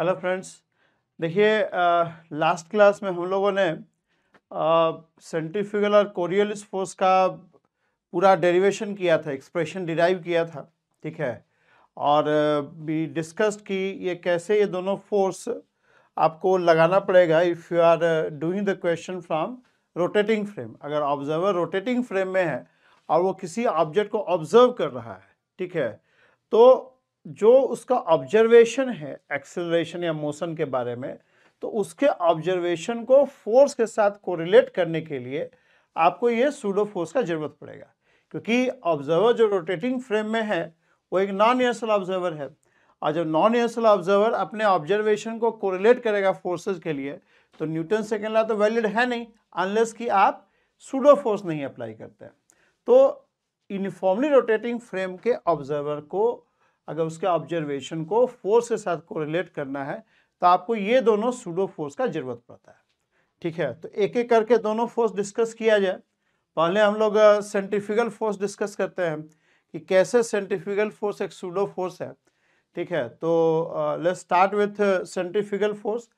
Hello friends देखिए last class में हम लोगों ने सेंट्रीफ्यूगल और कोरियलिस फोर्स का पूरा डेरिवेशन किया था एक्सप्रेशन डिराइव किया था ठीक है और भी डिस्कस्ड की ये कैसे ये दोनों फोर्स आपको लगाना पड़ेगा if you are doing the question from rotating frame अगर ऑब्जर्वर रोटेटिंग फ्रेम में है और वो किसी ऑब्जेक्ट को ऑब्जर्व कर रहा है ठीक है तो जो उसका ऑब्जर्वेशन है एक्सेलरेशन या मोशन के बारे में तो उसके ऑब्जर्वेशन को फोर्स के साथ कोरिलेट करने के लिए आपको ये सूडो फोर्स का जरूरत पड़ेगा क्योंकि ऑब्जर्वर जो रोटेटिंग फ्रेम में है वो एक नॉन एयरसल ऑब्जर्वर है और जब नॉन एयरसल ऑब्जर्वर अपने ऑब्जर्वेशन को कोरिलेट करेगा फोर्सेज के लिए तो न्यूटन सेकेंड ला तो वैलिड है नहीं अनलेस कि आप सूडो फोर्स नहीं अप्लाई करते तो यूनिफॉर्मली रोटेटिंग फ्रेम के ऑब्जर्वर को अगर उसके ऑब्जर्वेशन को फोर्स के साथ कोरिलेट करना है तो आपको ये दोनों सूडो फोर्स का जरूरत पड़ता है ठीक है तो एक एक करके दोनों फोर्स डिस्कस किया जाए पहले हम लोग सेंट्रिफिकल फोर्स डिस्कस करते हैं कि कैसे सेंट्रिफिकल फोर्स एक सूडो फोर्स है ठीक है तो let start with centrifugal force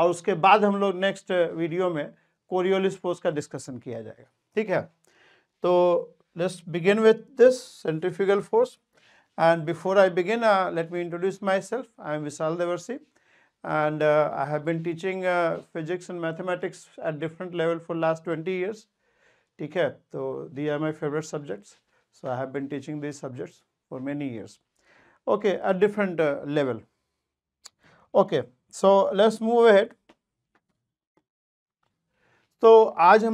और उसके बाद हम लोग नेक्स्ट वीडियो में कोरियोलिस फोर्स का डिस्कशन किया जाएगा ठीक है तो let's begin with this centrifugal force And before I begin, uh, let me introduce myself. I am Vishal Devarsi and uh, I have been teaching uh, physics and mathematics at different level for last 20 years. Okay, so these are my favorite subjects. So I have been teaching these subjects for many years. Okay, at different uh, level. Okay, so let's move ahead. So today,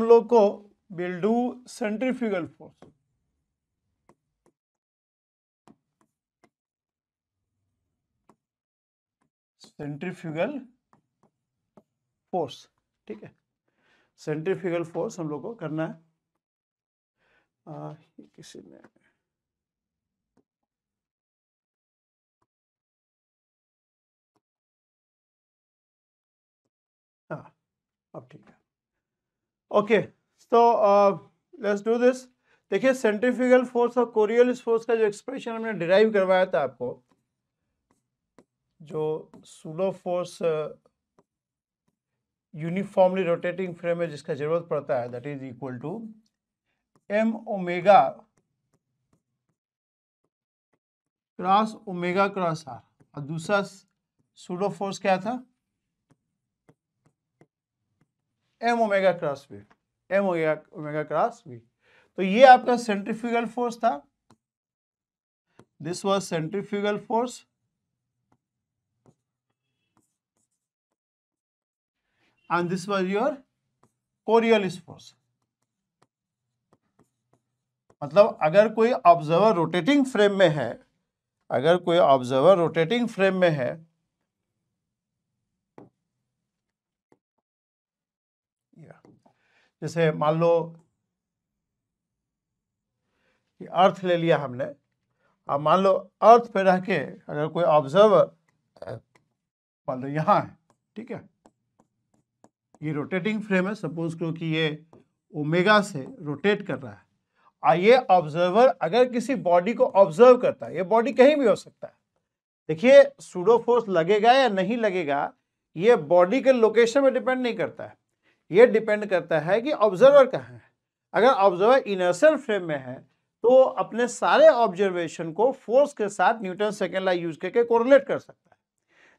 we will do centrifugal force. Centrifugal force ठीक है centrifugal force हम लोग को करना है आ, किसी ने हाँ, अब ठीक है ओके तो लेट्स डू दिस देखिए सेंट्रीफ्यूगल फोर्स और कोरियल फोर्स का जो एक्सप्रेशन हमने डिराइव करवाया था आपको जो pseudo force uniformly rotating frame में जिसका जरूरत पड़ता है that is equal to M omega cross omega cross R और दूसरा सुलो फोर्स क्या था M omega cross V M omega omega cross V तो ये आपका सेंट्रीफ्यूगल फोर्स था this was centrifugal force and this was your Coriolis force मतलब अगर कोई ऑब्जर्वर रोटेटिंग फ्रेम में है अगर कोई ऑब्जर्वर रोटेटिंग फ्रेम में है जैसे मान लो कि अर्थ ले लिया हमने अब मान लो अर्थ पे रह के अगर कोई ऑब्जर्वर मान लो यहाँ है ठीक है ये रोटेटिंग फ्रेम है सपोज करो कि ये ओमेगा से रोटेट कर रहा है और ये ऑब्जर्वर अगर किसी बॉडी को ऑब्जर्व करता है ये बॉडी कहीं भी हो सकता है देखिए सूडो फोर्स लगेगा या नहीं लगेगा ये बॉडी के लोकेशन में डिपेंड नहीं करता है ये डिपेंड करता है कि ऑब्जर्वर कहाँ है अगर ऑब्जर्वर इनर्सल फ्रेम में है तो अपने सारे ऑब्जर्वेशन को फोर्स के साथ न्यूटन सेकेंड लाइ यूज करके कोरिलेट कर सकता है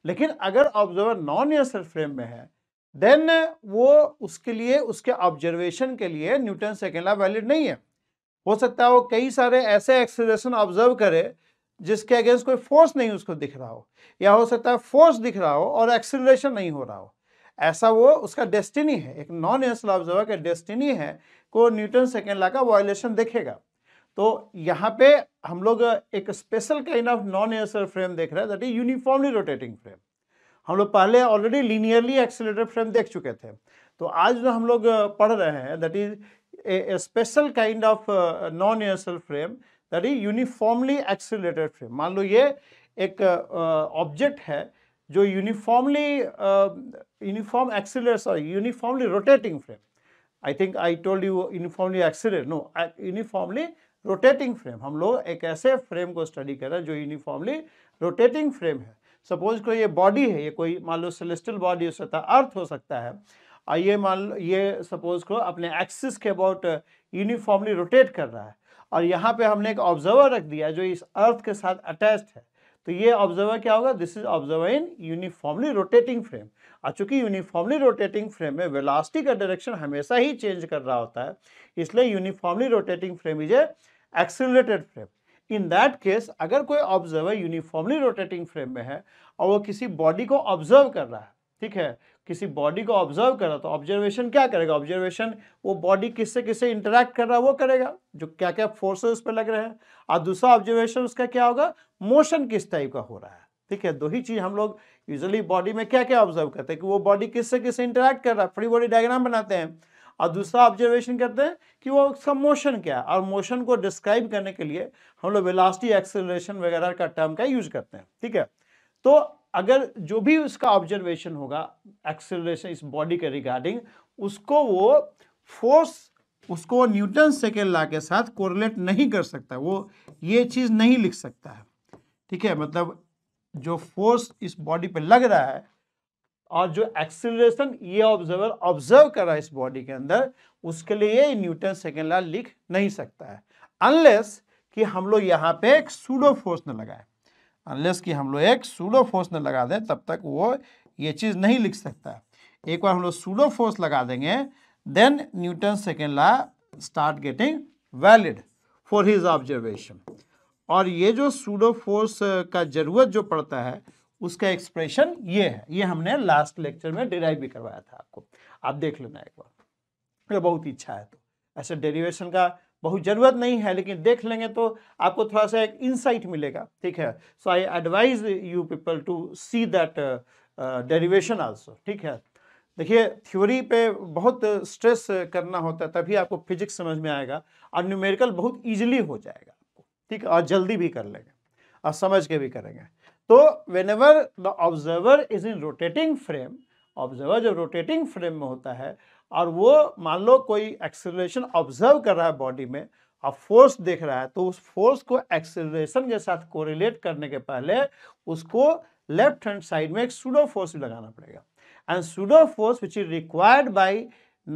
लेकिन अगर ऑब्जर्वर नॉन इनर्सल फ्रेम में है देन वो उसके लिए उसके ऑब्जर्वेशन के लिए न्यूटन सेकेंड लॉ वैलिड नहीं है हो सकता है वो कई सारे ऐसे एक्सेलरेशन ऑब्जर्व करे जिसके अगेंस्ट कोई फोर्स नहीं उसको दिख रहा हो या हो सकता है फोर्स दिख रहा हो और एक्सेलरेशन नहीं हो रहा हो ऐसा वो उसका डेस्टिनी है एक नॉन एसल ऑब्जर्वर का डेस्टिनी है को न्यूटन सेकेंड लॉ का वायोलेशन देखेगा तो यहाँ पे हम लोग एक स्पेशल काइंड ऑफ नॉन एसल फ्रेम देख रहे हैं that is uniformly rotating frame हम लोग पहले ऑलरेडी लीनियरली एक्सेलेटर फ्रेम देख चुके थे तो आज जो हम लोग पढ़ रहे हैं that is a special kind of non एसल frame that is uniformly accelerated frame मान लो ये एक ऑब्जेक्ट uh, है जो uniformly uniform accelerate sorry uniformly rotating frame I think I told you uniformly accelerate no uniformly rotating frame हम लोग एक ऐसे फ्रेम को स्टडी कर रहे हैं जो यूनिफॉर्मली रोटेटिंग फ्रेम है सपोज कोई ये बॉडी है ये कोई मान लो सेलेस्टल बॉडी हो सकता है अर्थ हो सकता है और ये मान लो ये सपोज को अपने एक्सिस के अबाउट यूनिफॉर्मली रोटेट कर रहा है और यहाँ पे हमने एक ऑब्जर्वर रख दिया जो इस अर्थ के साथ अटैच्ड है तो ये ऑब्जर्वर क्या होगा this is observer in uniformly rotating frame और चूंकि यूनिफॉर्मली रोटेटिंग फ्रेम में वेलासिटी का डायरेक्शन हमेशा ही चेंज कर रहा होता है इसलिए uniformly rotating frame is a accelerated frame in that case अगर कोई ऑब्जर्वर यूनिफॉर्मली रोटेटिंग फ्रेम में है और वो किसी बॉडी को ऑब्जर्व कर रहा है ठीक है किसी बॉडी को ऑब्जर्व कर रहा तो ऑब्जर्वेशन क्या करेगा ऑब्जर्वेशन वो बॉडी किससे किससे इंटरेक्ट कर रहा है वो करेगा जो क्या क्या फोर्सेस उस पर लग रहे हैं और दूसरा ऑब्जर्वेशन उसका क्या होगा मोशन किस टाइप का हो रहा है ठीक है दो ही चीज़ हम लोग यूजली बॉडी में क्या क्या ऑब्जर्व करते हैं कि वो बॉडी किससे किससे इंटरेक्ट कर रहा है फ्री बॉडी डायग्राम बनाते हैं और दूसरा ऑब्जर्वेशन करते हैं कि वो उसका मोशन क्या है और मोशन को डिस्क्राइब करने के लिए हम लोग वेलास्टी एक्सेलरेशन वगैरह का टर्म का यूज करते हैं ठीक है तो अगर जो भी उसका ऑब्जर्वेशन होगा एक्सेलरेशन इस बॉडी के रिगार्डिंग उसको वो फोर्स उसको न्यूटन सेकेंड लॉ के साथ कोरिलेट नहीं कर सकता वो ये चीज़ नहीं लिख सकता है ठीक है मतलब जो फोर्स इस बॉडी पे लग रहा है और जो एक्सिलेशन ये ऑब्जर्वर ऑब्जर्व कर रहा है इस बॉडी के अंदर उसके लिए ये न्यूटन सेकेंड लॉ लिख नहीं सकता है अनलेस कि हम लोग यहाँ पे एक सूडो फोर्स न लगाए अनलेस कि हम लोग एक सूडो फोर्स न लगा दें तब तक वो ये चीज़ नहीं लिख सकता है एक बार हम लोग सूडो फोर्स लगा देंगे then Newton second law start getting valid for his observation और ये जो सूडो फोर्स का ज़रूरत जो पड़ता है उसका एक्सप्रेशन ये है ये हमने लास्ट लेक्चर में डिराइव भी करवाया था आपको आप देख लेना एक बार अगर बहुत इच्छा है तो ऐसे डेरिवेशन का बहुत ज़रूरत नहीं है लेकिन देख लेंगे तो आपको थोड़ा सा एक इंसाइट मिलेगा ठीक है so I advise you people to see that derivation also ठीक है देखिए थ्योरी पे बहुत स्ट्रेस करना होता है तभी आपको फिजिक्स समझ में आएगा और न्यूमेरिकल बहुत इजीली हो जाएगा आपको ठीक है और जल्दी भी कर लेंगे और समझ के भी करेंगे तो whenever the observer is in rotating frame observer जब रोटेटिंग फ्रेम में होता है और वो मान लो कोई एक्सेलरेशन ऑब्जर्व कर रहा है बॉडी में और फोर्स देख रहा है तो उस फोर्स को एक्सेलरेशन के साथ कोरिलेट करने के पहले उसको लेफ्ट हैंड साइड में एक सुडो फोर्स भी लगाना पड़ेगा and pseudo force which is required by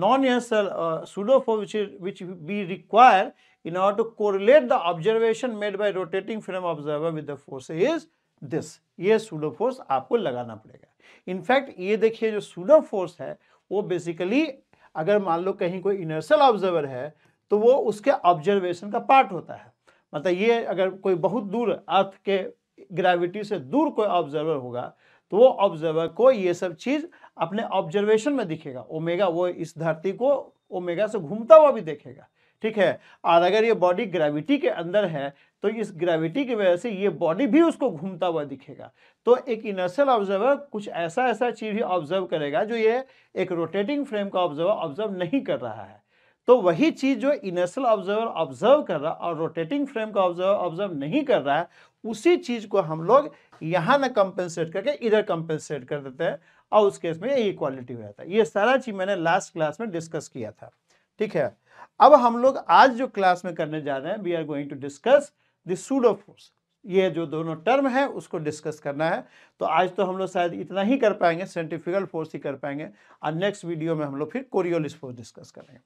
non एसल pseudo force which is which be require in order to correlate the observation made by rotating frame observer with the force is this ये pseudo force आपको लगाना पड़ेगा in fact ये देखिए जो pseudo force है वो बेसिकली अगर मान लो कहीं कोई इनर्सल ऑब्जर्वर है तो वो उसके ऑब्जर्वेशन का पार्ट होता है मतलब ये अगर कोई बहुत दूर अर्थ के ग्रेविटी से दूर कोई ऑब्जर्वर होगा तो वो ऑब्जर्वर को ये सब चीज़ अपने ऑब्जर्वेशन में दिखेगा ओमेगा वो इस धरती को ओमेगा से घूमता हुआ भी देखेगा ठीक है और अगर ये बॉडी ग्रेविटी के अंदर है तो इस ग्रेविटी की वजह से ये बॉडी भी उसको घूमता हुआ दिखेगा तो एक इनर्सल ऑब्जर्वर कुछ ऐसा ऐसा चीज़ भी ऑब्जर्व करेगा जो ये एक रोटेटिंग फ्रेम का ऑब्जर्वर ऑब्जर्व नहीं कर रहा है तो वही चीज़ जो इनर्सल ऑब्जर्वर ऑब्जर्व कर रहा और रोटेटिंग फ्रेम का ऑब्जर्वर ऑब्जर्व नहीं कर रहा है उसी चीज़ को हम लोग यहाँ ना कंपेंसेट करके इधर कंपेंसेट कर देते हैं और उस केस में ये इक्वालिटी हो जाता है ये सारा चीज़ मैंने लास्ट क्लास में डिस्कस किया था ठीक है अब हम लोग आज जो क्लास में करने जा रहे हैं we are going to discuss the pseudo force ये जो दोनों टर्म है उसको डिस्कस करना है तो आज तो हम लोग शायद इतना ही कर पाएंगे सेंट्रीफ्यूगल फोर्स ही कर पाएंगे और नेक्स्ट वीडियो में हम लोग फिर कोरियोलिस फोर्स डिस्कस करेंगे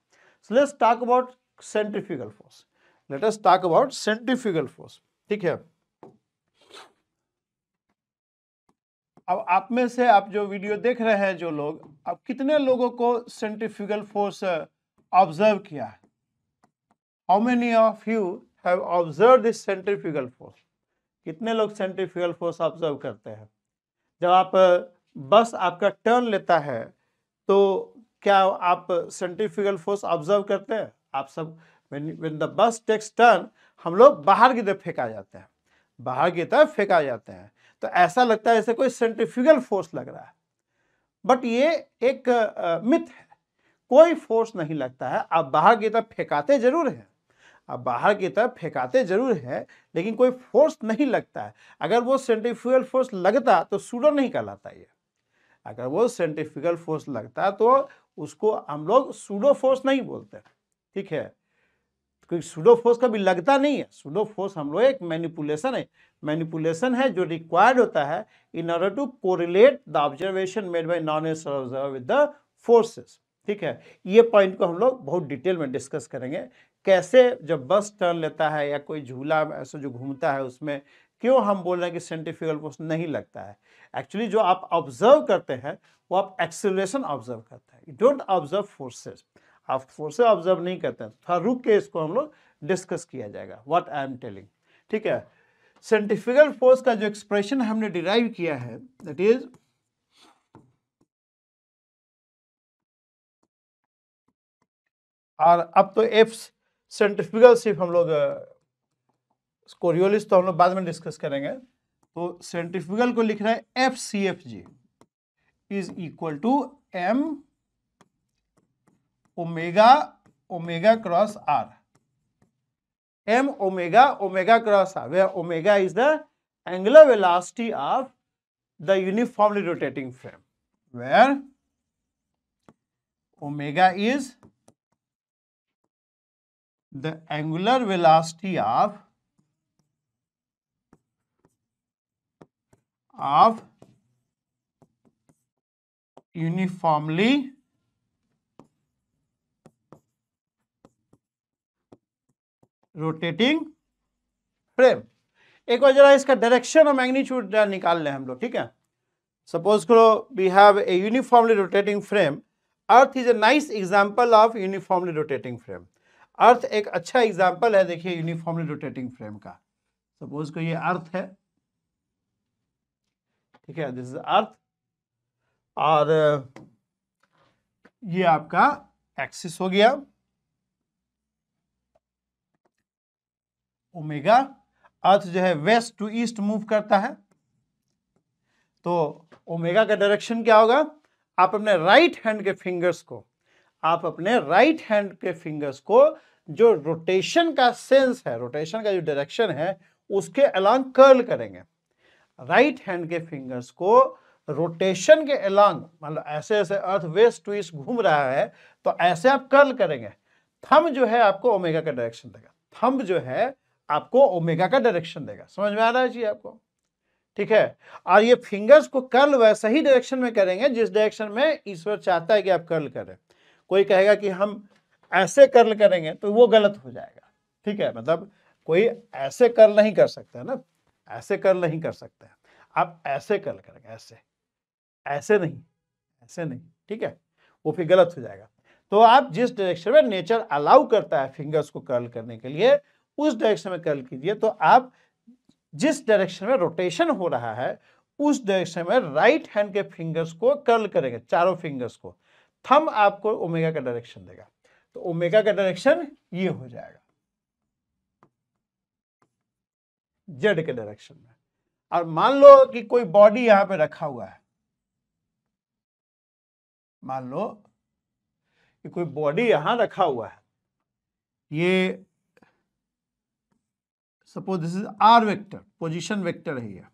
so let's talk about centrifugal force let us talk about centrifugal force ठीक है अब आप में से आप जो वीडियो देख रहे हैं जो लोग अब कितने लोगों को सेंट्रीफ्यूगल फोर्स ऑब्जर्व किया है how many of you have observe this centrifugal force कितने लोग सेंट्रीफ्यूगल फोर्स ऑब्जर्व करते हैं जब आप बस आपका टर्न लेता है तो क्या आप सेंट्रीफ्यूगल फोर्स ऑब्जर्व करते हैं आप सब when the bus takes turn हम लोग बाहर की तरफ फेंका जाते हैं बाहर की तरफ फेंका जाते हैं तो ऐसा लगता है जैसे कोई सेंट्रीफ्यूगल फोर्स लग रहा है बट ये एक मिथ है कोई फोर्स नहीं लगता है आप बाहर की तरफ फेंकाते जरूर हैं आप बाहर की तरफ फेंकाते जरूर हैं लेकिन कोई फोर्स नहीं लगता है अगर वो सेंट्रीफ्यूगल फोर्स लगता तो सूडो नहीं कहलाता ये अगर वो सेंट्रीफ्यूगल फोर्स लगता तो उसको हम लोग सूडो फोर्स नहीं बोलते ठीक है क्योंकि सूडो फोर्स कभी लगता नहीं है सूडो फोर्स हम लोग एक मैनिपुलेशन है मैनिपुलेशन है जो रिक्वायर्ड होता है in order to correlate the observation made by non एस विद द फोर्सेस ठीक है ये पॉइंट को हम लोग बहुत डिटेल में डिस्कस करेंगे कैसे जब बस टर्न लेता है या कोई झूला ऐसा जो घूमता है उसमें क्यों हम बोल रहे हैं कि सेंटिफिकल फोर्स नहीं लगता है एक्चुअली जो आप ऑब्जर्व करते हैं वो आप एक्सेलरेशन ऑब्जर्व करते हैं यू डोंट ऑब्जर्व फोर्सेस आप फोर्सेस ऑब्जर्व नहीं करते हैं थोड़ा तो रुक के इसको हम लोग डिस्कस किया जाएगा व्हाट आई एम टेलिंग ठीक है सेंटिफिकल फोर्स का जो एक्सप्रेशन हमने डिराइव किया है दैट इज और अब तो एफ्स सेंट्रीफ्यूगल सिर्फ हम लोग कोरियोलिस तो हम लोग बाद में डिस्कस करेंगे तो सेंट्रीफ्यूगल को लिख रहे हैं F C F G is equal to M omega omega cross R M omega omega cross R where omega is the angular velocity of the uniformly rotating frame where omega is the angular velocity of of uniformly rotating frame एक बार जरा इसका direction और magnitude निकाल लें हम लोग ठीक है सपोज करो we have a uniformly rotating frame earth is a nice example of uniformly rotating frame earth एक अच्छा एग्जाम्पल है देखिए यूनिफॉर्मली रोटेटिंग फ्रेम का सपोज को ये अर्थ है ठीक है दिस इज अर्थ और ये आपका एक्सिस हो गया ओमेगा अर्थ जो है वेस्ट टू ईस्ट मूव करता है तो ओमेगा का डायरेक्शन क्या होगा आप अपने राइट हैंड के फिंगर्स को आप अपने राइट हैंड के फिंगर्स को जो रोटेशन का सेंस है रोटेशन का जो डायरेक्शन है उसके अलांग कर्ल करेंगे राइट हैंड के फिंगर्स को रोटेशन के अलांग मतलब ऐसे ऐसे अर्थ वेस्ट ट्विस्ट घूम रहा है तो ऐसे आप कर्ल करेंगे थम जो है आपको ओमेगा का डायरेक्शन देगा थम्ब जो है आपको ओमेगा का डायरेक्शन देगा समझ में आ रहा है जी आपको ठीक है और ये फिंगर्स को कर्ल वैसे ही डायरेक्शन में करेंगे जिस डायरेक्शन में ईश्वर चाहता है कि आप कर्ल करें कोई कहेगा कि हम ऐसे कर्ल करेंगे तो वो गलत हो जाएगा ठीक है मतलब कोई ऐसे कर्ल नहीं कर सकता है ना ऐसे कर्ल नहीं कर सकते हैं आप ऐसे कर्ल करेंगे ऐसे ऐसे नहीं ऐसे नहीं ठीक है वो फिर गलत हो जाएगा तो आप जिस डायरेक्शन में नेचर अलाउ करता है फिंगर्स को कर्ल करने के लिए उस डायरेक्शन में कर्ल कीजिए तो आप जिस डायरेक्शन में रोटेशन हो रहा है उस डायरेक्शन में राइट हैंड के फिंगर्स को कर्ल करेंगे चारों फिंगर्स को थम आपको ओमेगा का डायरेक्शन देगा तो ओमेगा का डायरेक्शन ये हो जाएगा जेड के डायरेक्शन में और मान लो कि कोई बॉडी यहां पे रखा हुआ है मान लो कि कोई बॉडी यहां रखा हुआ है ये suppose this is R vector position vector है ये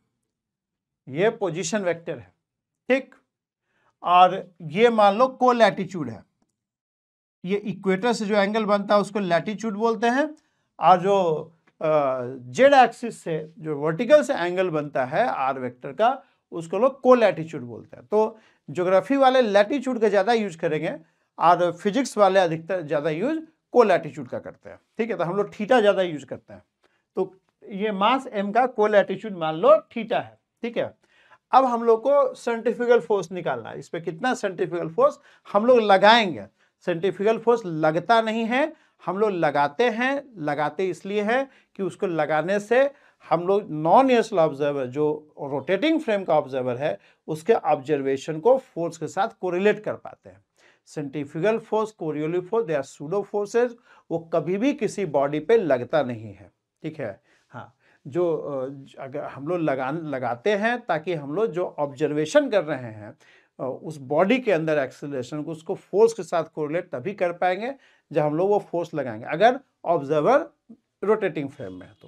ये पोजीशन वेक्टर है ठीक और ये मान लो को लैटिट्यूड है ये इक्वेटर से जो एंगल बनता है उसको लैटिट्यूड बोलते हैं और जो जेड एक्सिस से जो वर्टिकल से एंगल बनता है आर वेक्टर का उसको लोग को लैटिट्यूड बोलते हैं तो ज्योग्राफी वाले लैटिट्यूड का ज़्यादा यूज करेंगे और फिजिक्स वाले अधिकतर ज़्यादा यूज को लैटिट्यूड का करते हैं ठीक है तो हम लोग ठीटा ज़्यादा यूज करते हैं तो ये मास एम का को लैटिट्यूड मान लो ठीटा है ठीक है अब हम लोग को सेंट्रीफ्यूगल फोर्स निकालना है इस पर कितना सेंट्रीफ्यूगल फोर्स हम लोग लगाएंगे सेंट्रीफ्यूगल फोर्स लगता नहीं है हम लोग लगाते हैं लगाते इसलिए हैं कि उसको लगाने से हम लोग नॉन एसल ऑब्जर्वर जो रोटेटिंग फ्रेम का ऑब्जर्वर है उसके ऑब्जर्वेशन को फोर्स के साथ कोरिलेट कर पाते हैं centrifugal force Coriolis force they are pseudo forces वो कभी भी किसी बॉडी पे लगता नहीं है ठीक है जो अगर हम लोग लगा लगाते हैं ताकि हम लोग जो ऑब्जर्वेशन कर रहे हैं उस बॉडी के अंदर एक्सेलेशन को उसको फोर्स के साथ कोरिलेट तभी कर पाएंगे जब हम लोग वो फोर्स लगाएंगे अगर ऑब्जर्वर रोटेटिंग फ्रेम में है तो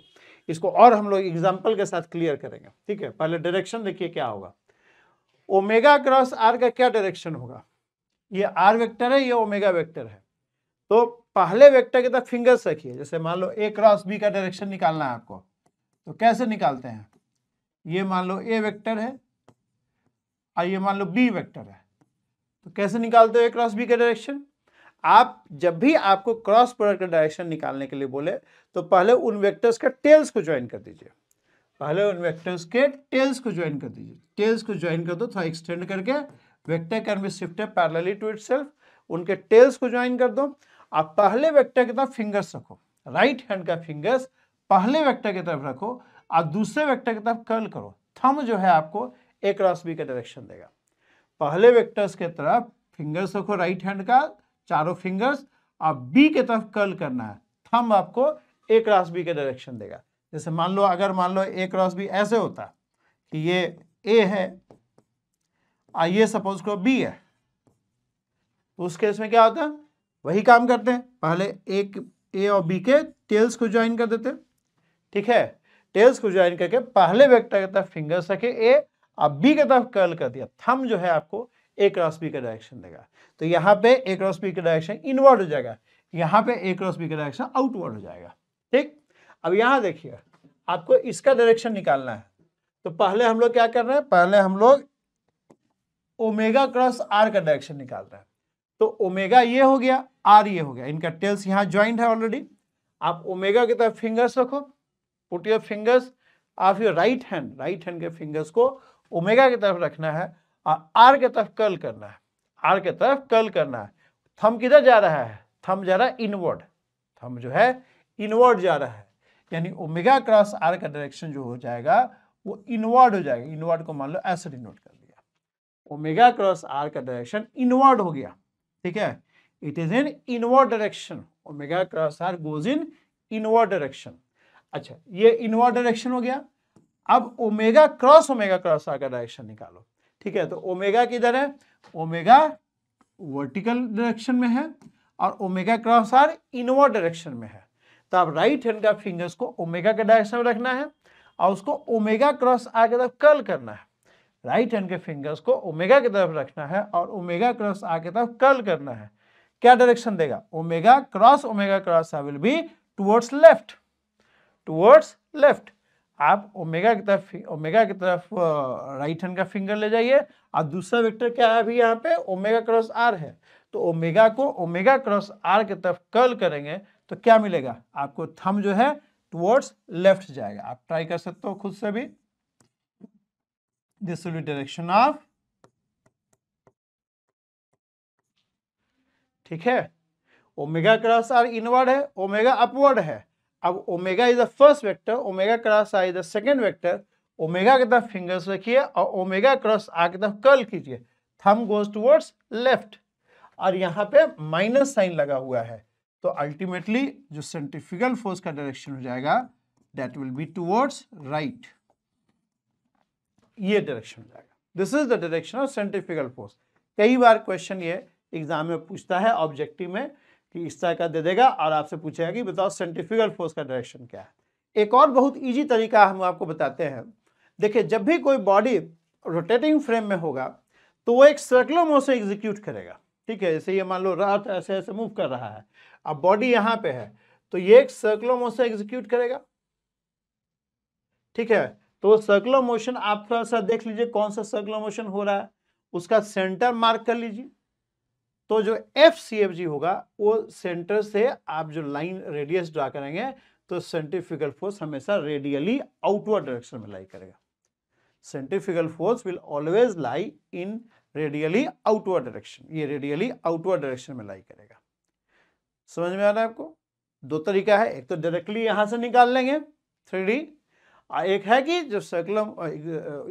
इसको और हम लोग एग्जाम्पल के साथ क्लियर करेंगे ठीक है पहले डायरेक्शन देखिए क्या होगा ओमेगा क्रॉस आर का क्या डायरेक्शन होगा ये आर वेक्टर है ये ओमेगा वेक्टर है तो पहले वेक्टर के तरफ फिंगर्स रखिए जैसे मान लो ए क्रॉस बी का डायरेक्शन निकालना है आपको तो कैसे निकालते हैं ये मान लो ए वेक्टर है और ये मान लो बी वेक्टर है तो कैसे निकालते हो ए क्रॉस बी का डायरेक्शन आप जब भी आपको क्रॉस प्रोडक्ट का डायरेक्शन निकालने के लिए बोले तो पहले उन वेक्टर्स का टेल्स को ज्वाइन कर दीजिए पहले उन वेक्टर्स के टेल्स को ज्वाइन कर दीजिए टेल्स को ज्वाइन कर दो थोड़ा एक्सटेंड करके vector can be shifted parallelly to itself उनके टेल्स को ज्वाइन कर दो आप पहले वेक्टर के तरफ फिंगर्स रखो राइट हैंड का फिंगर्स पहले वेक्टर की तरफ रखो और दूसरे वेक्टर की तरफ कर्ल करो थम जो है आपको ए क्रॉस बी का डायरेक्शन देगा पहले वेक्टर्स के तरफ फिंगर्स रखो राइट हैंड का चारों फिंगर्स और बी के तरफ कर्ल करना है थम आपको ए क्रॉस बी का डायरेक्शन देगा जैसे मान लो अगर मान लो ए क्रॉस बी ऐसे होता कि ये ए है और ये सपोज करो बी है तो उस केस में क्या होता है वही काम करते हैं पहले एक ए और बी के टेल्स को ज्वाइन कर देते हैं ठीक है टेल्स को ज्वाइन करके पहले वेक्टर की तरफ फिंगर्स रखे ए अब बी की तरफ कर्ल कर दिया थम जो है आपको ए क्रॉस बी का डायरेक्शन देगा तो यहाँ पे ए क्रॉस बी का डायरेक्शन इनवर्ड हो जाएगा यहाँ पे ए क्रॉस बी का डायरेक्शन आउटवर्ड हो जाएगा ठीक अब यहाँ देखिए आपको इसका डायरेक्शन निकालना है तो पहले हम लोग क्या कर रहे हैं पहले हम लोग ओमेगा क्रॉस आर का डायरेक्शन निकाल रहे हैं तो ओमेगा ये हो गया आर ये हो गया इनका टेल्स यहाँ ज्वाइंट है ऑलरेडी आप ओमेगा की तरफ फिंगर्स रखो put your fingers of your right hand right hand के फिंगर्स को ओमेगा की तरफ रखना है और आर के तरफ कर्ल करना है आर के तरफ कर्ल करना है थम किधर जा रहा है थम जा रहा है इनवर्ड थम जो है इनवर्ड जा रहा है यानी ओमेगा क्रॉस आर का डायरेक्शन जो हो जाएगा वो इनवर्ड हो जाएगा इनवर्ड को मान लो ऐसे डिनोट कर दिया ओमेगा क्रॉस आर का डायरेक्शन इनवर्ड हो गया ठीक है it is in inward direction omega cross R goes in inward direction अच्छा ये इनवर्ड डायरेक्शन हो गया अब ओमेगा क्रॉस ओमेगा क्रॉस आकर डायरेक्शन निकालो ठीक है तो ओमेगा किधर है ओमेगा वर्टिकल डायरेक्शन में है और omega cross R inward direction में है तो आप राइट हैंड का फिंगर्स को ओमेगा के डायरेक्शन में रखना है और उसको ओमेगा क्रॉस आर की तरफ कर्ल करना है राइट हैंड के फिंगर्स को ओमेगा की तरफ रखना है और ओमेगा क्रॉस आर की तरफ कर्ल करना है क्या डायरेक्शन देगा omega cross omega cross R will be towards left towards left आप ओमेगा की तरफ ओमेगा की तरफ राइट हैंड का फिंगर ले जाइए और दूसरा वेक्टर क्या है अभी यहाँ पे ओमेगा क्रॉस आर है तो ओमेगा को ओमेगा क्रॉस आर की तरफ कर्ल करेंगे तो क्या मिलेगा आपको थम जो है टुवर्ड्स लेफ्ट जाएगा आप ट्राई कर सकते हो खुद से भी दिस विल डायरेक्शन ऑफ ठीक है ओमेगा क्रॉस आर इनवर्ड है ओमेगा अपवर्ड है अब omega is the first vector omega cross I the second vector omega की तरफ फिंगर्स रखिए और ओमेगा क्रॉस आ की तरफ कर्ल कीजिए थम गोज टूवर्ड्स लेफ्ट और यहाँ पे माइनस साइन लगा हुआ है तो अल्टीमेटली जो सेंट्रिफिकल फोर्स का डायरेक्शन हो जाएगा that will be towards right ये डायरेक्शन हो जाएगा this is the direction of centrifugal force कई बार क्वेश्चन ये एग्जाम में पूछता है ऑब्जेक्टिव में कि इस तरह का दे देगा और आपसे पूछेगा कि बताओ साइंटिफिकल फोर्स का डायरेक्शन क्या है एक और बहुत ईजी तरीका हम आपको बताते हैं देखिए जब भी कोई बॉडी रोटेटिंग फ्रेम में होगा तो वो एक सर्कुलर मोशन एग्जीक्यूट करेगा ठीक है जैसे ये मान लो रात ऐसे ऐसे मूव कर रहा है अब बॉडी यहाँ पे है तो ये एक सर्कुलर मोशन एग्जीक्यूट करेगा ठीक है तो सर्कुलर मोशन आप थोड़ा सा देख लीजिए कौन सा सर्कुलर मोशन हो रहा है उसका सेंटर मार्क कर लीजिए तो जो एफ सी एफ जी होगा वो सेंटर से आप जो लाइन रेडियस ड्रा करेंगे तो सेंट्रीफ्यूगल फोर्स हमेशा रेडियली आउटवर्ड डायरेक्शन में लाई करेगा centrifugal force will always lie in radially outward direction ये रेडियली आउटवर्ड डायरेक्शन में लाई करेगा समझ में आ रहा है आपको दो तरीका है एक तो डायरेक्टली यहां से निकाल लेंगे थ्री एक है कि जो सर्कुलम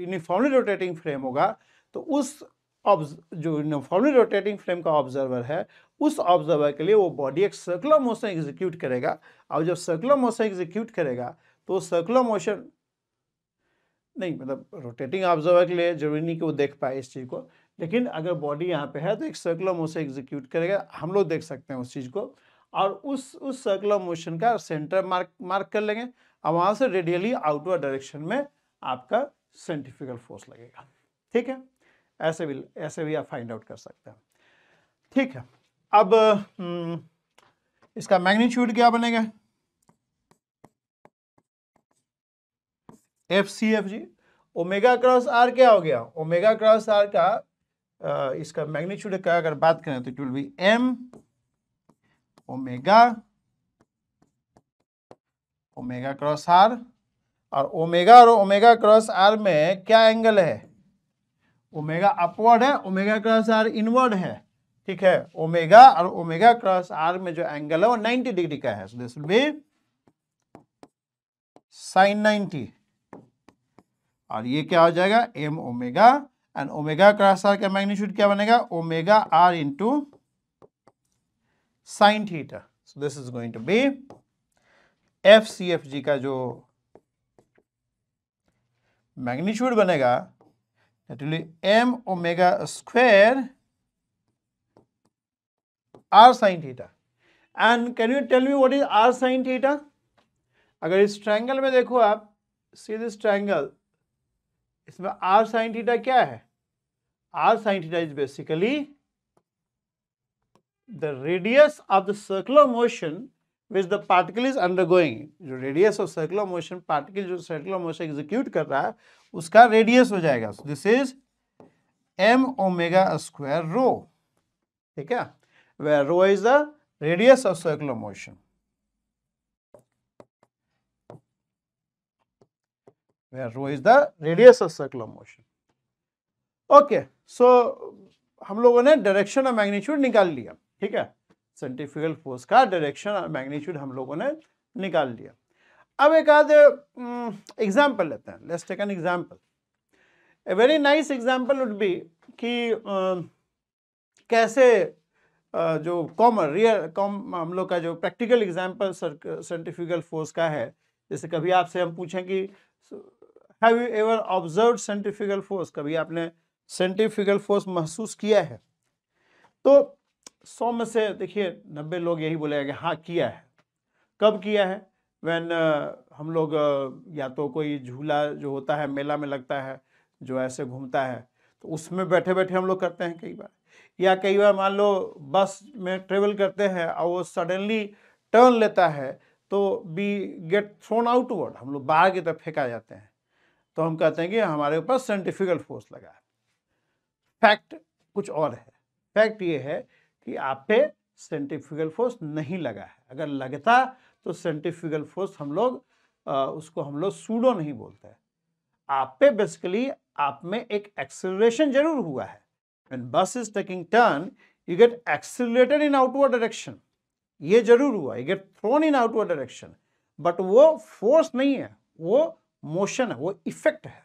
यूनिफॉर्मली रोटेटिंग फ्रेम होगा तो उस जो फॉर्मली रोटेटिंग फ्रेम का ऑब्जर्वर है उस ऑब्जर्वर के लिए वो बॉडी एक सर्कुलर मोशन एग्जीक्यूट करेगा और जब सर्कुलर मोशन एग्जीक्यूट करेगा तो सर्कुलर मोशन नहीं मतलब रोटेटिंग ऑब्जर्वर के लिए जरूरी नहीं कि वो देख पाए इस चीज़ को लेकिन अगर बॉडी यहाँ पे है तो एक सर्कुलर मोशन एग्जीक्यूट करेगा हम लोग देख सकते हैं उस चीज़ को और उस उस सर्कुलर मोशन का सेंटर मार्क मार्क कर लेंगे और वहाँ से रेडियली आउटवर्ड डायरेक्शन में आपका साइंटिफिकल फोर्स लगेगा ठीक है ऐसे भी ऐसे भी आप फाइंड आउट कर सकते हैं ठीक है अब हम्म, इसका मैग्नीट्यूड क्या बनेगा F C F G omega cross R क्या हो गया ओमेगा क्रॉस आर का इसका मैग्नीट्यूड का अगर बात करें तो it will be M omega omega cross R और ओमेगा और ओमेगा क्रॉस आर में क्या एंगल है ओमेगा अपवर्ड है ओमेगा क्रॉस आर इनवर्ड है ठीक है ओमेगा और ओमेगा क्रॉस आर में जो एंगल है वो 90 डिग्री का है दिस विल बी साइन 90 और ये क्या हो जाएगा M omega and omega cross R का मैग्नीट्यूड क्या बनेगा omega R into sine theta so this is going to be F C F G का जो मैग्नीट्यूड बनेगा that will be m omega square r sine theta. And can you tell me what is r sine theta? अगर इस triangle में देखो आप see this triangle इसमें r sin theta क्या है r sin theta is basically the radius of the circular motion which the particle is undergoing जो radius of circular motion particle जो सर्कुलर मोशन एग्जीक्यूट कर रहा है उसका रेडियस हो जाएगा this is M omega square rho ठीक है where rho is the radius of circular motion rho is the radius of circular motion okay so हम लोगों ने डायरेक्शन ऑफ मैग्नीट्यूड निकाल लिया ठीक है सेंट्रीफ्यूगल फोर्स का डायरेक्शन और मैग्नीट्यूड हम लोगों ने निकाल लिया अब एक आध एग्जाम्पल लेते हैं let's take an example a very nice example would be कि कैसे जो कॉमन रियल कॉम हम लोग का जो प्रैक्टिकल एग्जाम्पल सेंट्रीफ्यूगल फोर्स का है जैसे कभी आपसे हम पूछें कि have you ever observe centrifugal force कभी आपने सेंट्रीफ्यूगल फोर्स महसूस किया है तो सौ में से देखिए नब्बे लोग यही बोलेगा कि हाँ किया है कब किया है वैन uh, हम लोग uh, या तो कोई झूला जो होता है मेला में लगता है जो ऐसे घूमता है तो उसमें बैठे बैठे हम लोग करते हैं कई बार या कई बार मान लो बस में ट्रेवल करते हैं और वो सडनली टर्न लेता है तो बी गेट थ्रोन आउटवर्ड हम लोग बाहर की तरफ फेंका जाते हैं तो हम कहते हैं कि हमारे ऊपर साइंटिफिकल फोर्स लगा है फैक्ट कुछ और है फैक्ट ये है कि आप पे सेंट्रीफ्यूगल फोर्स नहीं लगा है अगर लगता तो सेंट्रीफ्यूगल फोर्स हम लोग आ, उसको हम लोग सूडो नहीं बोलते हैं आप पे बेसिकली आप में एक एक्सेलरेशन जरूर हुआ है when bus is taking turn you get accelerated in outward direction ये जरूर हुआ you get thrown in outward direction but वो force नहीं है वो motion है वो effect है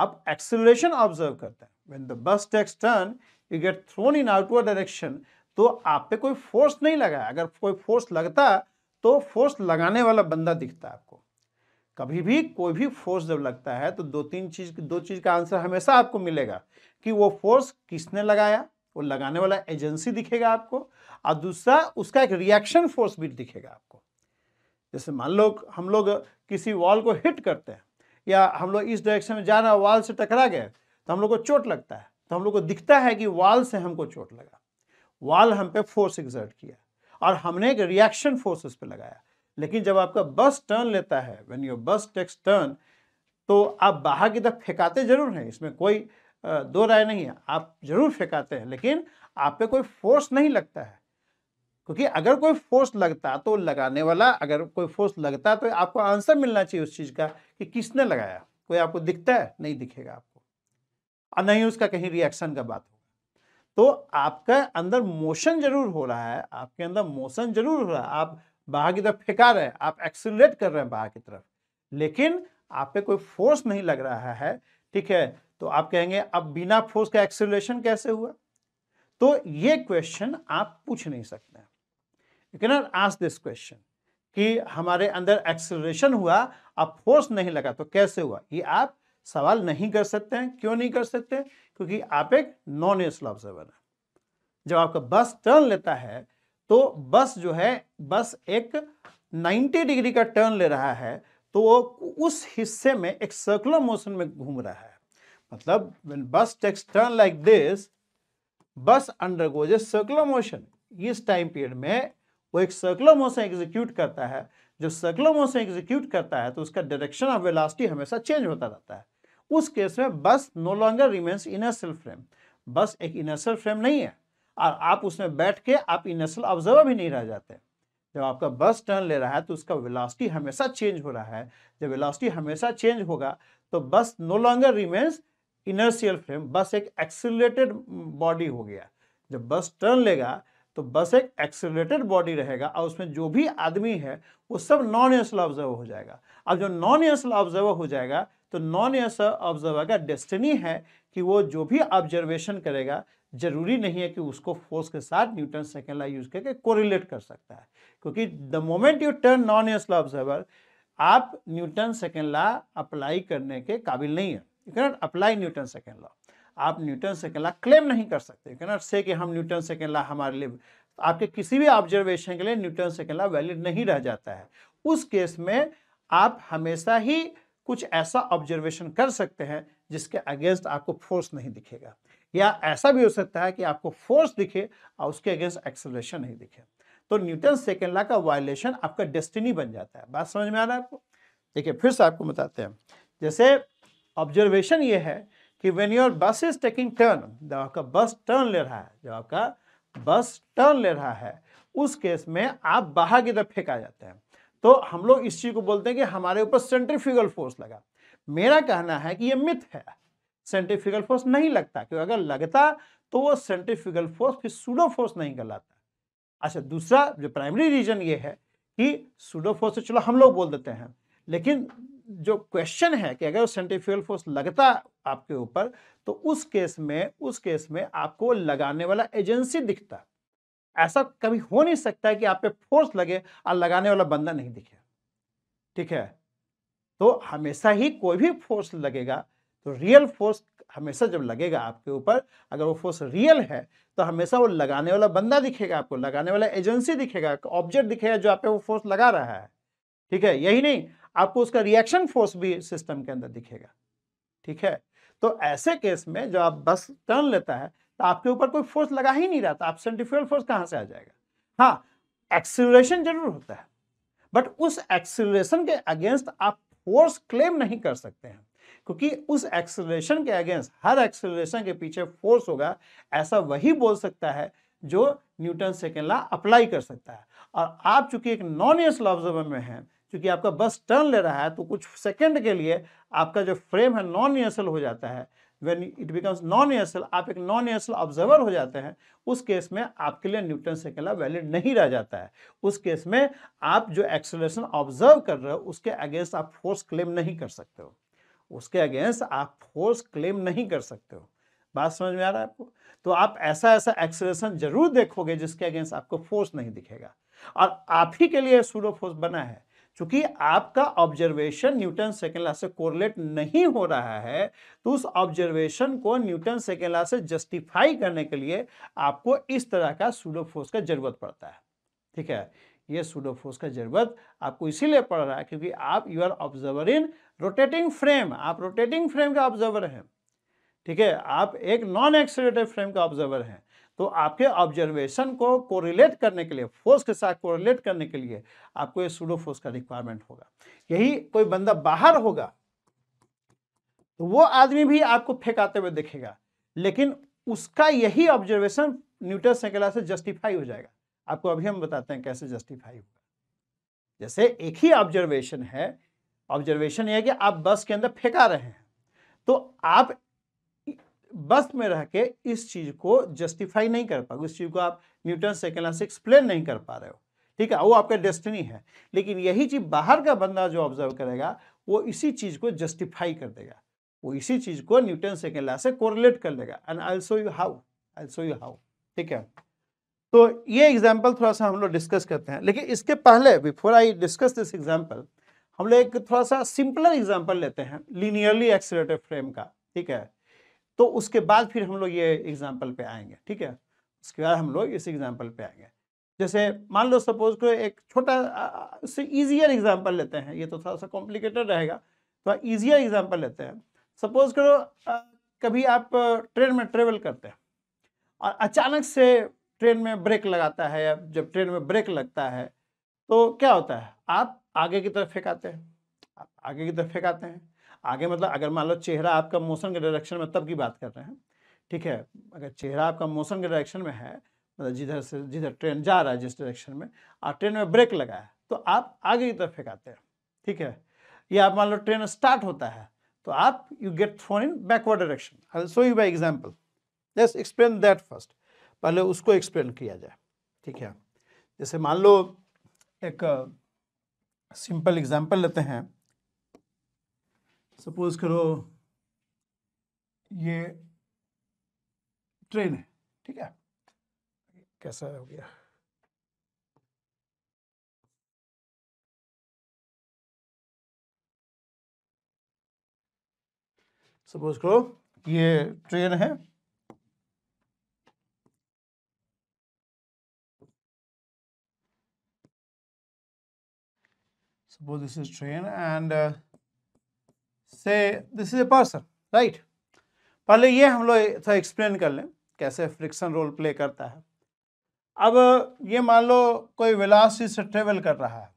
आप acceleration observe करते हैं when the bus takes turn you get thrown in outward direction तो आप पे कोई फोर्स नहीं लगा अगर कोई फोर्स लगता तो फोर्स लगाने वाला बंदा दिखता आपको कभी भी कोई भी फोर्स जब लगता है तो दो तीन चीज दो चीज का आंसर हमेशा आपको मिलेगा कि वो फोर्स किसने लगाया वो लगाने वाला एजेंसी दिखेगा आपको और दूसरा उसका एक रिएक्शन फोर्स भी दिखेगा आपको जैसे मान लो हम लोग किसी वॉल को हिट करते हैं या हम लोग इस डायरेक्शन में जा रहे वॉल से टकरा गए तो हम लोग को चोट लगता है तो हम लोग को दिखता है कि वाल से हमको चोट लगा वाल हम पे फोर्स एग्जर्ट किया और हमने एक रिएक्शन फोर्स उस पर लगाया लेकिन जब आपका बस टर्न लेता है when your bus takes turn तो आप बाहर की तरफ फेंकाते जरूर हैं इसमें कोई दो राय नहीं है आप जरूर फेंकाते हैं लेकिन आप पे कोई फोर्स नहीं लगता है क्योंकि अगर कोई फोर्स लगता तो लगाने वाला अगर कोई फोर्स लगता तो आपको आंसर मिलना चाहिए उस चीज़ का कि किसने लगाया कोई आपको दिखता है नहीं दिखेगा आप और नहीं उसका कहीं रिएक्शन का बात होगा तो आपका अंदर मोशन जरूर हो रहा है आपके अंदर मोशन जरूर हो रहा है आप बाहर की तरफ फेंका रहे हैं आप एक्सिलेट कर रहे हैं बाहर की तरफ लेकिन आप पे कोई फोर्स नहीं लग रहा है ठीक है तो आप कहेंगे अब बिना फोर्स का एक्सिलेशन कैसे हुआ तो ये क्वेश्चन आप पूछ नहीं सकते यू दिस क्वेश्चन कि हमारे अंदर एक्सिलेशन हुआ अब फोर्स नहीं लगा तो कैसे हुआ ये आप सवाल नहीं कर सकते हैं क्यों नहीं कर सकते क्योंकि आप एक नॉन एसल ऑब्जर्वर हैं जब आपका बस टर्न लेता है तो बस जो है बस एक 90 डिग्री का टर्न ले रहा है तो वो उस हिस्से में एक सर्कुलर मोशन में घूम रहा है मतलब when bus takes turn like this bus undergoes a circular motion इस टाइम पीरियड में वो एक सर्कुलर मोशन एग्जीक्यूट करता है जो सर्कुलर मोशन एग्जीक्यूट करता है तो उसका डायरेक्शन ऑफ वेलासिटी हमेशा चेंज होता रहता है उस केस में bus no longer remains inertial frame bus एक इनर्सल फ्रेम नहीं है और आप उसमें बैठ के आप इनर्सल ऑब्जर्वर भी नहीं रह जाते जब आपका बस टर्न ले रहा है तो उसका वेलोसिटी हमेशा चेंज हो रहा है जब वेलोसिटी हमेशा चेंज होगा तो bus no longer remains inertial frame bus एक एक्सिलेटेड बॉडी हो गया जब बस टर्न लेगा तो बस एक एक्सिलेटेड बॉडी रहेगा और उसमें जो भी आदमी है वो सब नॉन एसल ऑब्जर्व हो जाएगा अब जो नॉन एसल ऑब्जर्व हो जाएगा तो नॉन ऑब्जर्वर का डेस्टिनी है कि वो जो भी ऑब्जर्वेशन करेगा जरूरी नहीं है कि उसको फोर्स के साथ न्यूटन सेकेंड लॉ यूज करके कोरिलेट कर सकता है क्योंकि the moment you turn non law observer आप न्यूटन सेकेंड लॉ अप्लाई करने के काबिल नहीं है you cannot apply Newton second law आप न्यूटन सेकेंड लॉ क्लेम नहीं कर सकते यू कैनॉट से कि हम न्यूटन सेकेंड लॉ हमारे लिए आपके किसी भी ऑब्जर्वेशन के लिए न्यूटन सेकेंड लॉ वैलिड नहीं रह जाता है उस केस में आप हमेशा ही कुछ ऐसा ऑब्जर्वेशन कर सकते हैं जिसके अगेंस्ट आपको फोर्स नहीं दिखेगा या ऐसा भी हो सकता है कि आपको फोर्स दिखे और उसके अगेंस्ट एक्सेलरेशन नहीं दिखे तो न्यूटन सेकेंड ला का वायलेशन आपका डेस्टिनी बन जाता है बात समझ में आ रहा है आपको देखिए फिर से आपको बताते हैं जैसे ऑब्जर्वेशन ये है कि when your bus is taking turn जब आपका बस टर्न ले रहा है जब आपका बस टर्न ले रहा है उस केस में आप बाहर की तरफ फेंका जाते हैं तो हम लोग इस चीज़ को बोलते हैं कि हमारे ऊपर सेंट्रीफ्यूगल फोर्स लगा मेरा कहना है कि यह मिथ है सेंट्रीफ्यूगल फोर्स नहीं लगता क्योंकि अगर लगता तो वो सेंट्रीफ्यूगल फोर्स फिर सूडो फोर्स नहीं कहलाता अच्छा दूसरा जो प्राइमरी रीजन ये है कि सूडो फोर्स तो चलो हम लोग बोल देते हैं लेकिन जो क्वेश्चन है कि अगर सेंट्रीफ्यूगल फोर्स लगता आपके ऊपर तो उस केस में उस केस में आपको लगाने वाला एजेंसी दिखता ऐसा कभी हो नहीं सकता है कि आप पे फोर्स लगे और लगाने वाला बंदा नहीं दिखे ठीक है तो हमेशा ही कोई भी फोर्स लगेगा तो रियल फोर्स हमेशा जब लगेगा आपके ऊपर अगर वो फोर्स रियल है तो हमेशा वो लगाने वाला बंदा दिखेगा आपको लगाने वाला एजेंसी दिखेगा ऑब्जेक्ट दिखेगा जो आप पे वो फोर्स लगा रहा है ठीक है यही नहीं आपको उसका रिएक्शन फोर्स भी सिस्टम के अंदर दिखेगा ठीक है तो ऐसे केस में जो आप बस टर्न लेता है तो आपके ऊपर कोई फोर्स लगा ही नहीं रहा था आप सेंट्रीफ्यूगल फोर्स कहाँ से आ जाएगा हाँ एक्सीलरेशन जरूर होता है बट उस एक्सीलरेशन के अगेंस्ट आप फोर्स क्लेम नहीं कर सकते हैं क्योंकि उस एक्सिलेशन के अगेंस्ट हर एक्सिलेशन के पीछे फोर्स होगा ऐसा वही बोल सकता है जो न्यूटन सेकेंड लॉ अप्लाई कर सकता है और आप चूंकि एक नॉन एसल ऑब्जर्वर में हैं चूंकि आपका बस टर्न ले रहा है तो कुछ सेकंड के लिए आपका जो फ्रेम है नॉन एसल हो जाता है when it becomes non inertial आप एक नॉन एयरसेल ऑब्जर्वर हो जाते हैं उस केस में आपके लिए न्यूटन से लॉ वैलिड नहीं रह जाता है उस केस में आप जो एक्सेलरेशन ऑब्जर्व कर रहे हो उसके अगेंस्ट आप फोर्स क्लेम नहीं कर सकते हो उसके अगेंस्ट आप फोर्स क्लेम नहीं कर सकते हो बात समझ में आ रहा है आपको तो आप ऐसा ऐसा एक्सेलरेशन जरूर देखोगे जिसके अगेंस्ट आपको फोर्स नहीं दिखेगा और आप ही के लिए सूडो फोर्स बना है चूंकि आपका ऑब्जर्वेशन न्यूटन सेकेंड लॉ से कोरिलेट नहीं हो रहा है तो उस ऑब्जर्वेशन को न्यूटन सेकेंड लॉ से जस्टिफाई करने के लिए आपको इस तरह का सूडोफोर्स का जरूरत पड़ता है ठीक है ये सूडोफोर्स का जरूरत आपको इसीलिए पड़ रहा है क्योंकि आप you are observer in rotating frame आप रोटेटिंग फ्रेम का ऑब्जर्वर हैं ठीक है आप एक नॉन एक्सलेटेड फ्रेम का ऑब्जर्वर हैं तो आपके ऑब्जर्वेशन को कोरिलेट करने के लिए फोर्स के साथ कोरिलेट करने के लिए आपको ये सूडो फोर्स का रिक्वायरमेंट होगा यही कोई बंदा बाहर होगा तो वो आदमी भी आपको फेंकाते हुए दिखेगा लेकिन उसका यही ऑब्जर्वेशन न्यूटन सेकेला से जस्टिफाई हो जाएगा आपको अभी हम बताते हैं कैसे जस्टिफाई होगा जैसे एक ही ऑब्जर्वेशन है ऑब्जर्वेशन यह कि आप बस के अंदर फेंका रहे हैं तो आप बस में रह के इस चीज को जस्टिफाई नहीं कर पाओगे इस चीज को आप न्यूटन सेकेंड लॉ से एक्सप्लेन नहीं कर पा रहे हो ठीक है वो आपका डेस्टिनी है लेकिन यही चीज बाहर का बंदा जो ऑब्जर्व करेगा वो इसी चीज को जस्टिफाई कर देगा वो इसी चीज को न्यूटन सेकेंड लॉ से कोरिलेट कर देगा and also you how also you how ठीक है तो ये एग्जाम्पल थोड़ा सा हम लोग डिस्कस करते हैं लेकिन इसके पहले before I discuss this example हम लोग एक थोड़ा सा सिंपलर एग्जाम्पल लेते हैं लीनियरली एक्सीटर फ्रेम का ठीक है तो उसके बाद फिर हम लोग ये एग्जाम्पल पे आएंगे ठीक है उसके बाद हम लोग इस एग्जाम्पल पे आएंगे जैसे मान लो सपोज को एक छोटा उससे ईजियर एग्जाम्पल लेते हैं ये तो थोड़ा सा कॉम्प्लिकेटेड रहेगा तो ईजियर एग्जाम्पल लेते हैं सपोज करो कभी आप ट्रेन में ट्रेवल करते हैं और अचानक से ट्रेन में ब्रेक लगाता है या जब ट्रेन में ब्रेक लगता है तो क्या होता है आप आगे की तरफ फेंकाते हैं आप आगे की तरफ फेंकाते हैं आगे मतलब अगर मान लो चेहरा आपका मोशन के डायरेक्शन में तब की बात कर रहे हैं ठीक है अगर चेहरा आपका मोशन के डायरेक्शन में है मतलब जिधर से जिधर ट्रेन जा रहा है जिस डायरेक्शन में और ट्रेन में ब्रेक लगा है तो आप आगे की तरफ फेंकाते हैं ठीक है या आप मान लो ट्रेन स्टार्ट होता है तो आप you get thrown in backward direction I so you by example just explain that first पहले उसको एक्सप्लेन किया जाए ठीक है जैसे मान लो एक सिंपल एग्जाम्पल लेते हैं सपोज करो ये ट्रेन है ठीक है कैसा हो गया सपोज करो ये ट्रेन है suppose this is train and say this is a person right पहले ये हम लोग थोड़ा एक्सप्लेन कर लें कैसे फ्रिक्शन रोल प्ले करता है अब ये मान लो कोई वेलासिटी से ट्रेवल कर रहा है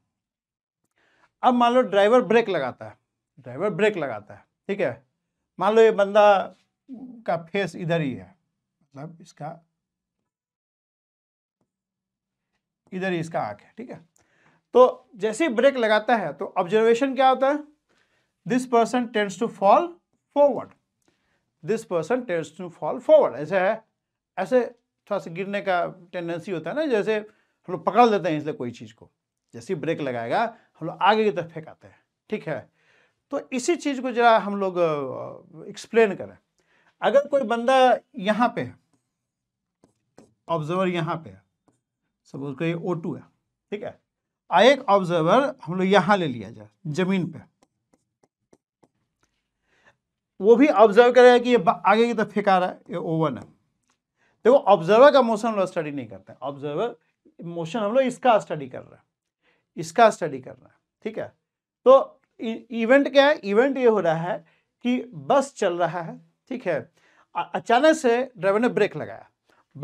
अब मान लो ड्राइवर ब्रेक लगाता है ड्राइवर ब्रेक लगाता है ठीक है मान लो ये बंदा का फेस इधर ही है मतलब इसका इधर ही इसका आँख है ठीक है तो जैसे ही ब्रेक लगाता है तो ऑब्जर्वेशन क्या होता है this person tends to fall forward this person tends to fall forward ऐसे है ऐसे थोड़ा सा गिरने का टेंडेंसी होता है ना जैसे हम लोग पकड़ लेते हैं इसलिए कोई चीज़ को जैसे ब्रेक लगाएगा हम लोग आगे की तरफ फेंक आते हैं ठीक है तो इसी चीज़ को जरा हम लोग एक्सप्लेन करें अगर कोई बंदा यहाँ पे है ऑब्जर्वर यहाँ पे है सपोज कोई ये ओ टू है ठीक है एक ऑब्जर्वर हम लोग यहाँ ले लिया जाए ज़मीन पे वो भी ऑब्जर्व करेगा कि ये आगे की तरफ फेंका रहा है ये ओवन है देखो ऑब्जर्वर का मोशन हम लोग स्टडी नहीं करते ऑब्जर्वर मोशन हम लोग इसका स्टडी कर रहे हैं इसका स्टडी कर रहे हैं ठीक है तो इवेंट e, क्या है इवेंट ये हो रहा है कि बस चल रहा है ठीक है अचानक से ड्राइवर ने ब्रेक लगाया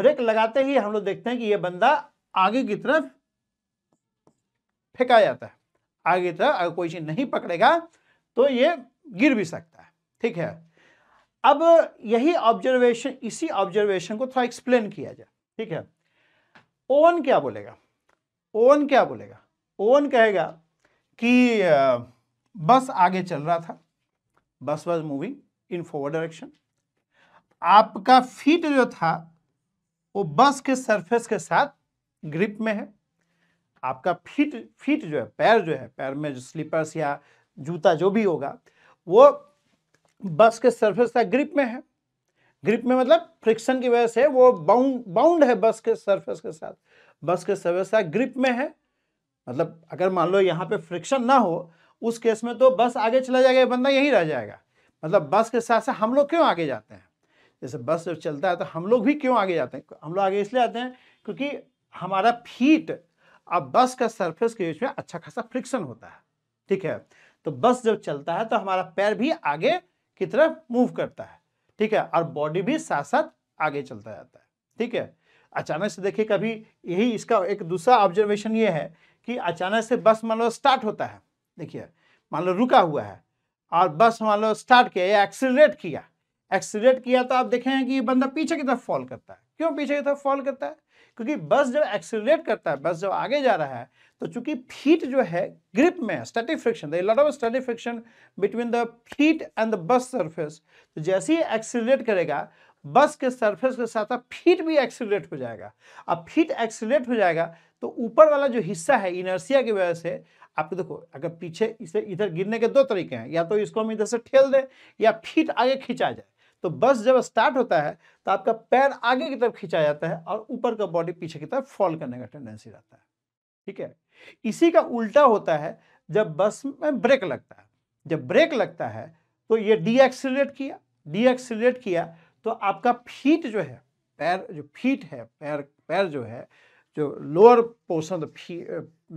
ब्रेक लगाते ही हम लोग देखते हैं कि ये बंदा आगे की तरफ फेंका जाता है आगे की तरफ अगर कोई चीज नहीं पकड़ेगा तो ये गिर भी सकता है ठीक है अब यही ऑब्जर्वेशन इसी ऑब्जर्वेशन को थोड़ा एक्सप्लेन किया जाए ठीक है ओन क्या बोलेगा ओन क्या बोलेगा ओन कहेगा कि बस आगे चल रहा था bus was moving in forward direction आपका फीट जो था वो बस के सरफेस के साथ ग्रिप में है आपका फीट फीट जो है पैर जो है पैर में जो स्लीपर्स या जूता जो भी होगा वो बस के सरफेस का ग्रिप में है ग्रिप में मतलब फ्रिक्शन की वजह से वो बाउंड बाउंड है बस के सरफेस के साथ बस के सरफेस का ग्रिप में है मतलब अगर मान लो यहाँ पे फ्रिक्शन ना हो उस केस में तो बस आगे चला जाएगा बंदा यहीं रह जाएगा मतलब बस के साथ साथ हम लोग क्यों आगे जाते हैं जैसे बस जब चलता है तो हम लोग भी क्यों आगे जाते हैं हम लोग आगे इसलिए आते हैं क्योंकि हमारा फीट अब बस का सरफेस के बीच में अच्छा खासा फ्रिक्शन होता है ठीक है तो बस जब चलता है तो हमारा पैर भी आगे की तरफ मूव करता है ठीक है और बॉडी भी साथ साथ आगे चलता जाता है ठीक है अचानक से देखिए कभी यही इसका एक दूसरा ऑब्जर्वेशन ये है कि अचानक से बस मान लो स्टार्ट होता है देखिए मान लो रुका हुआ है और बस मान लो स्टार्ट किया या एक्सीलरेट किया एक्सीलरेट किया तो आप देखेंगे कि ये बंदा पीछे की तरफ फॉल करता है क्यों पीछे की तरफ फॉल करता है क्योंकि बस जब एक्सीलरेट करता है बस जब आगे जा रहा है तो चूंकि फीट जो है ग्रिप में static friction lot of static friction between the feet and the bus surface तो जैसे ही एक्सीलरेट करेगा बस के सरफेस के साथ साथ फीट भी एक्सीलरेट हो जाएगा अब फीट एक्सीलरेट हो जाएगा तो ऊपर वाला जो हिस्सा है इनर्सिया की वजह से आप देखो अगर पीछे इसे इधर गिरने के दो तरीके हैं या तो इसको हम इधर से ठेल दें या फीट आगे खींचा जाए तो बस जब स्टार्ट होता है तो आपका पैर आगे की तरफ खींचा जाता है और ऊपर का बॉडी पीछे की तरफ फॉल करने का टेंडेंसी रहता है ठीक है इसी का उल्टा होता है जब बस में ब्रेक लगता है जब ब्रेक लगता है तो ये डीएक्सीट किया डी किया तो आपका फीट जो है पैर जो फीट है पैर पैर जो है जो लोअर पोर्सन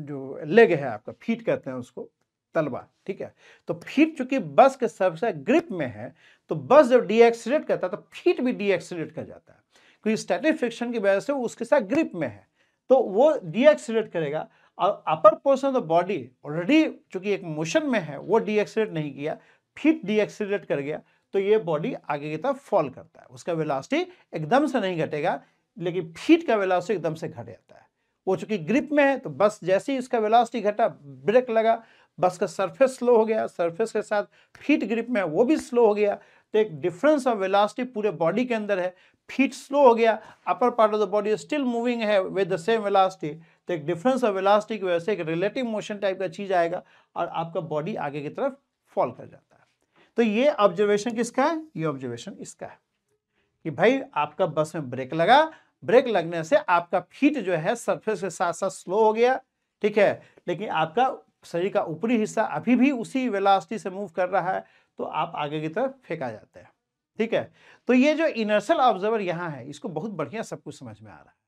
जो लेग है आपका फीट कहते हैं उसको तलवा ठीक है तो फीट चूंकि बस के सबसे ग्रिप में है तो बस जब डीएक्सीट करता है तो फीट भी डीएक्सीट कर जाता है क्योंकि स्टैटिक फ्रिक्शन की वजह से उसके साथ ग्रिप में है तो वो डीएक्सीट करेगा और upper portion of the body already चूंकि एक मोशन में है वो डीएक्सीट नहीं किया फिर डीएक्सीट कर गया तो ये बॉडी आगे की तरफ फॉल करता है उसका वेलासिटी एकदम से नहीं घटेगा लेकिन फीट का वेलासिटी एकदम से घट जाता है वो चूंकि ग्रिप में है तो बस जैसे ही उसका वेलासिटी घटा ब्रेक लगा बस का सरफेस स्लो हो गया सरफेस के साथ फीट ग्रिप में वो भी स्लो हो गया तो एक डिफरेंस ऑफ वेलासिटी पूरे बॉडी के अंदर है फीट स्लो हो गया upper part of the body still moving है विद द सेम वेलासिटी तो एक डिफरेंस ऑफ इलास्टिक वजह से एक रिलेटिव मोशन टाइप का चीज़ आएगा और आपका बॉडी आगे की तरफ फॉल कर जाता है तो ये ऑब्जर्वेशन किसका है ये ऑब्जर्वेशन इसका है कि भाई आपका बस में ब्रेक लगा ब्रेक लगने से आपका फीट जो है सरफेस के साथ साथ स्लो हो गया ठीक है लेकिन आपका शरीर का ऊपरी हिस्सा अभी भी उसी वेलासिटी से मूव कर रहा है तो आप आगे की तरफ फेंका जाते हैं ठीक है तो ये जो इनर्सल ऑब्जर्वर यहाँ है इसको बहुत बढ़िया सब कुछ समझ में आ रहा है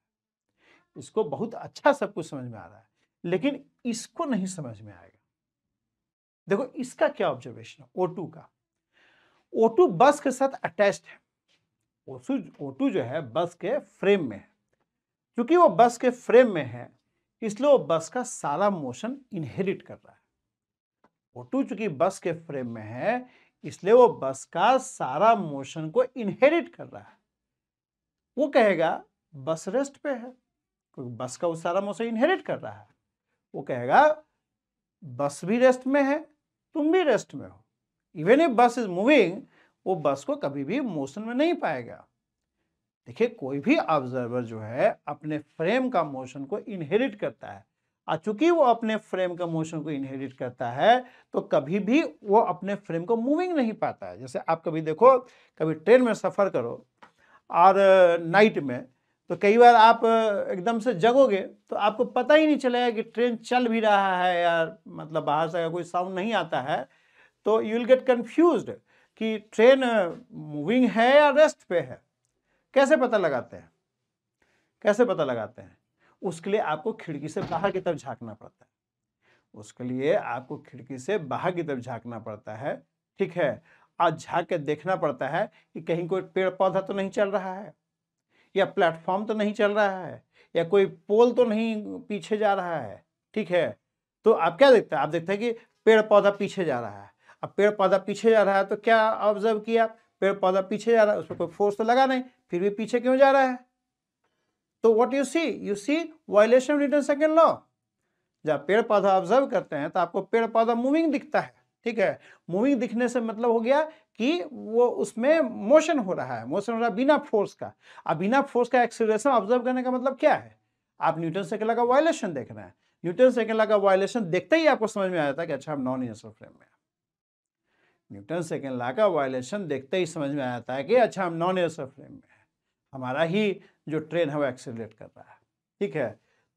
इसको बहुत अच्छा सब कुछ समझ में आ रहा है लेकिन इसको नहीं समझ में आएगा देखो इसका क्या ऑब्जर्वेशन है O2 का O2 बस के साथ अटैच्ड है O2 जो है बस के फ्रेम में है क्योंकि वो बस के फ्रेम में है इसलिए वो बस का सारा मोशन इनहेरिट कर रहा है O2 चूंकि बस के फ्रेम में है इसलिए वो बस का सारा मोशन को इनहेरिट कर रहा है वो कहेगा बस रेस्ट पे है क्योंकि बस का उस सारा मोशन इनहेरिट कर रहा है वो कहेगा बस भी रेस्ट में है तुम भी रेस्ट में हो even if bus is moving वो बस को कभी भी मोशन में नहीं पाएगा देखिए कोई भी ऑब्जर्वर जो है अपने फ्रेम का मोशन को इनहेरिट करता है और चूंकि वो अपने फ्रेम का मोशन को इनहेरिट करता है तो कभी भी वो अपने फ्रेम को मूविंग नहीं पाता है जैसे आप कभी देखो कभी ट्रेन में सफ़र करो और नाइट में तो कई बार आप एकदम से जगोगे तो आपको पता ही नहीं चलेगा कि ट्रेन चल भी रहा है या मतलब बाहर से अगर कोई साउंड नहीं आता है तो यू विल गेट कन्फ्यूज कि ट्रेन मूविंग है या रेस्ट पे है कैसे पता लगाते हैं कैसे पता लगाते हैं उसके लिए आपको खिड़की से बाहर की तरफ झांकना पड़ता है उसके लिए आपको खिड़की से बाहर की तरफ झांकना पड़ता है ठीक है और झाँक के देखना पड़ता है कि कहीं कोई पेड़ पौधा तो नहीं चल रहा है या प्लेटफॉर्म तो नहीं चल रहा है या कोई पोल तो नहीं पीछे जा रहा है ठीक है तो आप क्या देखते हैं आप देखते हैं कि पेड़ पौधा पीछे जा रहा है अब पेड़ पौधा पीछे जा रहा है तो क्या ऑब्जर्व किया पेड़ पौधा पीछे जा रहा है उसमें कोई फोर्स तो लगा नहीं फिर भी पीछे क्यों जा रहा है तो what you see you see violation रिटर्न सेकेंड लॉ जब पेड़ पौधा ऑब्जर्व करते हैं तो आपको पेड़ पौधा मूविंग दिखता है ठीक है मूविंग दिखने से मतलब हो गया कि वो उसमें मोशन हो रहा है मोशन हो रहा है बिना फोर्स का अब बिना फोर्स का एक्सीलरेशन ऑब्जर्व करने का मतलब क्या है आप न्यूटन सेकेंड का वायलेशन देख रहे हैं न्यूटन सेकेंड का वायलेशन देखते ही आपको समझ में आ जाता है कि अच्छा हम नॉन इनर्शियल फ्रेम में न्यूटन सेकेंड लॉ का वायलेशन देखते ही समझ में आ जाता है कि अच्छा हम नॉन इनर्शियल फ्रेम में है हमारा ही जो ट्रेन है वो एक्सीलरेट कर रहा है ठीक है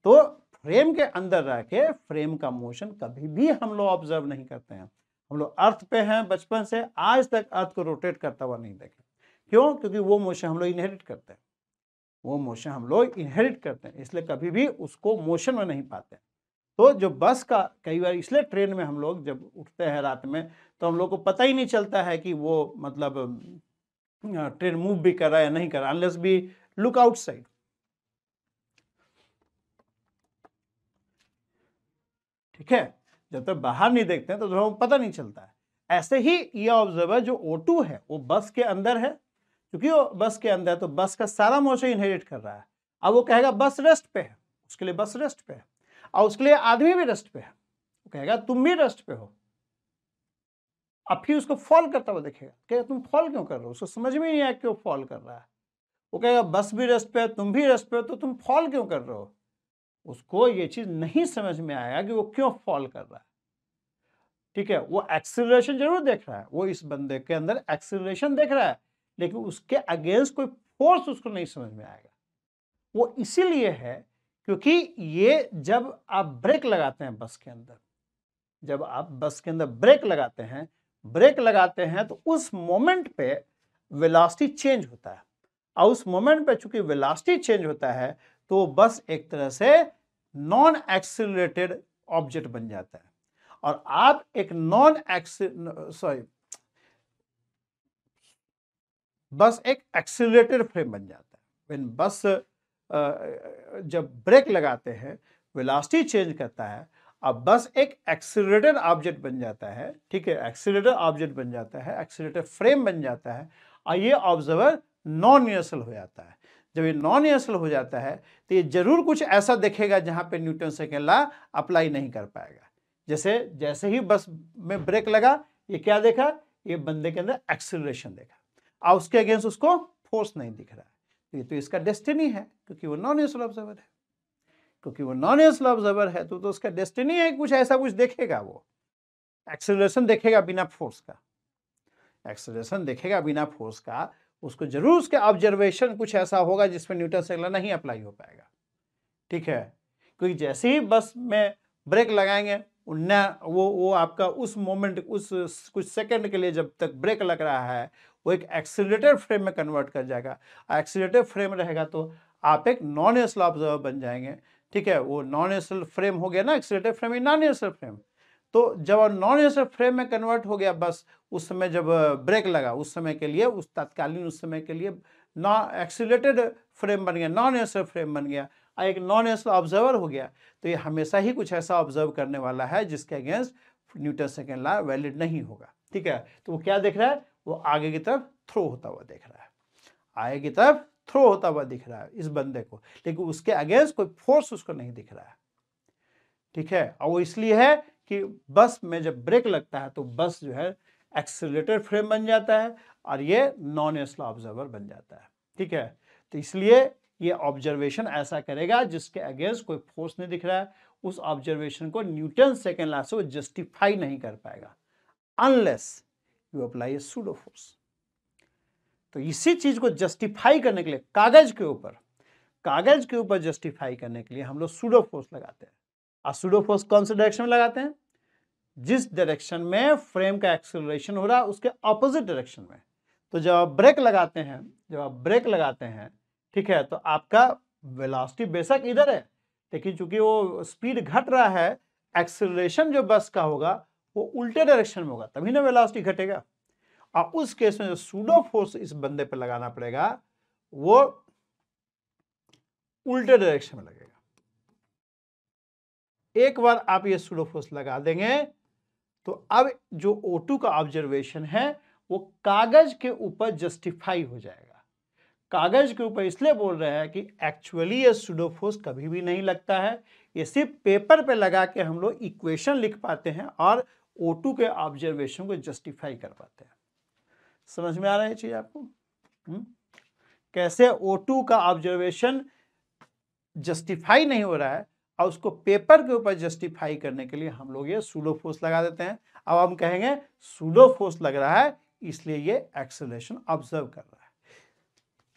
तो फ्रेम के अंदर रह के फ्रेम का मोशन कभी भी हम लोग ऑब्जर्व नहीं करते हैं हम लोग अर्थ पे हैं बचपन से आज तक अर्थ को रोटेट करता हुआ नहीं देखे क्यों क्योंकि वो मोशन हम लोग इनहेरिट करते हैं वो मोशन हम लोग इनहेरिट करते हैं इसलिए कभी भी उसको मोशन में नहीं पाते तो जो बस का कई बार इसलिए ट्रेन में हम लोग जब उठते हैं रात में तो हम लोग को पता ही नहीं चलता है कि वो मतलब ट्रेन मूव भी कर रहा है या नहीं कर रहा अनलेस भी लुक आउट साइड ठीक है जब तक तो बाहर नहीं देखते हैं तो ध्रुव पता नहीं चलता है ऐसे ही ये ऑब्जर्वर जो O2 है वो बस के अंदर है क्योंकि वो बस के अंदर है तो बस का सारा मोशन इनहेरिट कर रहा है अब वो कहेगा बस रेस्ट पे है उसके लिए बस रेस्ट पे है और उसके लिए आदमी भी रेस्ट पे है वो कहेगा तुम भी रेस्ट पे हो अब फिर उसको फॉल करता हुआ देखेगा कहेगा तुम फॉल क्यों कर रहे हो उसको समझ में नहीं आया क्यों फॉल कर रहा है वो कहेगा बस भी रेस्ट पे है तुम भी रेस्ट पे हो तो तुम फॉल क्यों कर रहे हो उसको ये चीज़ नहीं समझ में आया कि वो क्यों फॉल कर रहा है ठीक है वो एक्सिलेशन जरूर देख रहा है वो इस बंदे के अंदर एक्सिलेशन देख रहा है लेकिन उसके अगेंस्ट कोई फोर्स उसको नहीं समझ में आएगा वो इसीलिए है क्योंकि ये जब आप ब्रेक लगाते हैं बस के अंदर जब आप बस के अंदर ब्रेक लगाते हैं ब्रेक लगाते हैं तो उस मोमेंट पे वेलोसिटी चेंज होता है और उस मोमेंट पे चूंकि वेलोसिटी चेंज होता है तो बस एक तरह से नॉन एक्सिलेटेड ऑब्जेक्ट बन जाता है और आप एक नॉन सॉरी बस एक एक्सीटर फ्रेम बन जाता है when बस जब ब्रेक लगाते हैं वेलासिटी चेंज करता है अब बस एक एक्सीटर ऑब्जेक्ट बन जाता है ठीक है एक्सीटर ऑब्जेक्ट बन जाता है एक्सीटर फ्रेम बन जाता है और ये ऑब्जर्वर नॉन यूनिवर्सल हो जाता है जब ये नॉन यूनिवर्सल हो जाता है तो ये जरूर कुछ ऐसा देखेगा जहाँ पे न्यूटन सेकेंड ला अप्लाई नहीं कर पाएगा जैसे जैसे ही बस में ब्रेक लगा ये क्या देखा ये बंदे के अंदर एक्सिलेशन देखा और उसके अगेंस्ट उसको फोर्स नहीं दिख रहा है ये तो इसका डेस्टिनी है क्योंकि वो नॉन यूसल ऑब्जर्वर है क्योंकि वो नॉन यूसल ऑब्जर्वर है तो, तो उसका डेस्टिनी है कुछ ऐसा कुछ देखेगा वो एक्सिलेशन देखेगा बिना फोर्स का एक्सेलरेशन देखेगा बिना फोर्स का उसको जरूर उसके ऑब्जर्वेशन कुछ ऐसा होगा जिसमें न्यूटन सेगला नहीं अप्लाई हो पाएगा ठीक है क्योंकि जैसे ही बस में ब्रेक लगाएंगे न वो वो आपका उस मोमेंट उस कुछ सेकंड के लिए जब तक ब्रेक लग रहा है वो एक एक्सीटर फ्रेम में कन्वर्ट कर जाएगा एक्सीटर फ्रेम रहेगा तो आप एक नॉन एसल ऑब्जर्वर बन जाएंगे ठीक है वो नॉन एसल फ्रेम हो गया ना एक्सीटर फ्रेम या नॉन एसल फ्रेम तो जब नॉन एसल फ्रेम में कन्वर्ट हो गया बस उस समय जब ब्रेक लगा उस समय के लिए उस तत्कालीन उस समय के लिए नॉन एक्सीटेड फ्रेम बन गया नॉन एसल फ्रेम बन गया एक नॉन एस ऑब्जर्वर हो गया तो ये हमेशा ही कुछ ऐसा ऑब्जर्व करने वाला है जिसके against Newton second law valid नहीं होगा ठीक है तो वो क्या देख रहा है वो आगे की तरफ थ्रो होता हुआ देख रहा है आगे की तरफ थ्रो होता हुआ दिख रहा है इस बंदे को लेकिन उसके अगेंस्ट कोई फोर्स उसको नहीं दिख रहा है ठीक है और वो इसलिए है कि बस में जब ब्रेक लगता है तो बस जो है एक्सेलेटर फ्रेम बन जाता है और ये नॉन एस्लो ऑब्जर्वर बन जाता है ठीक है तो इसलिए ये ऑब्जर्वेशन ऐसा करेगा जिसके अगेंस्ट कोई फोर्स नहीं दिख रहा है उस ऑब्जर्वेशन को न्यूटन सेकेंड लॉ से वो जस्टिफाई नहीं कर पाएगा unless you apply a pseudo force तो इसी चीज को जस्टिफाई करने के लिए कागज के ऊपर कागज के ऊपर जस्टिफाई करने के लिए हम लोग सूडो फोर्स लगाते हैं और सूडो फोर्स कौन से डायरेक्शन में लगाते हैं जिस डायरेक्शन में फ्रेम का एक्सेलरेशन हो रहा है उसके ऑपोजिट डायरेक्शन में तो जब आप ब्रेक लगाते हैं जब आप ब्रेक लगाते हैं ठीक है तो आपका वेलोसिटी बेशक इधर है लेकिन चूंकि वो स्पीड घट रहा है एक्सेलरेशन जो बस का होगा वो उल्टे डायरेक्शन में होगा तभी ना वेलोसिटी घटेगा और उस केस में जो सूडो फोर्स इस बंदे पर लगाना पड़ेगा वो उल्टे डायरेक्शन में लगेगा एक बार आप ये सूडो फोर्स लगा देंगे तो अब जो ओटू का ऑब्जर्वेशन है वो कागज के ऊपर जस्टिफाई हो जाएगा कागज के ऊपर इसलिए बोल रहे हैं कि एक्चुअली ये सुडोफोस कभी भी नहीं लगता है ये सिर्फ पेपर पे लगा के हम लोग इक्वेशन लिख पाते हैं और O2 के ऑब्जर्वेशन को जस्टिफाई कर पाते हैं समझ में आ रहा है चीज़ आपको हुँ? हम्म। कैसे O2 का ऑब्जर्वेशन जस्टिफाई नहीं हो रहा है और उसको पेपर के ऊपर जस्टिफाई करने के लिए हम लोग ये सुडोफोस लगा देते हैं अब हम कहेंगे सुडोफोस लग रहा है इसलिए ये एक्सेलेशन ऑब्जर्व कर रहा है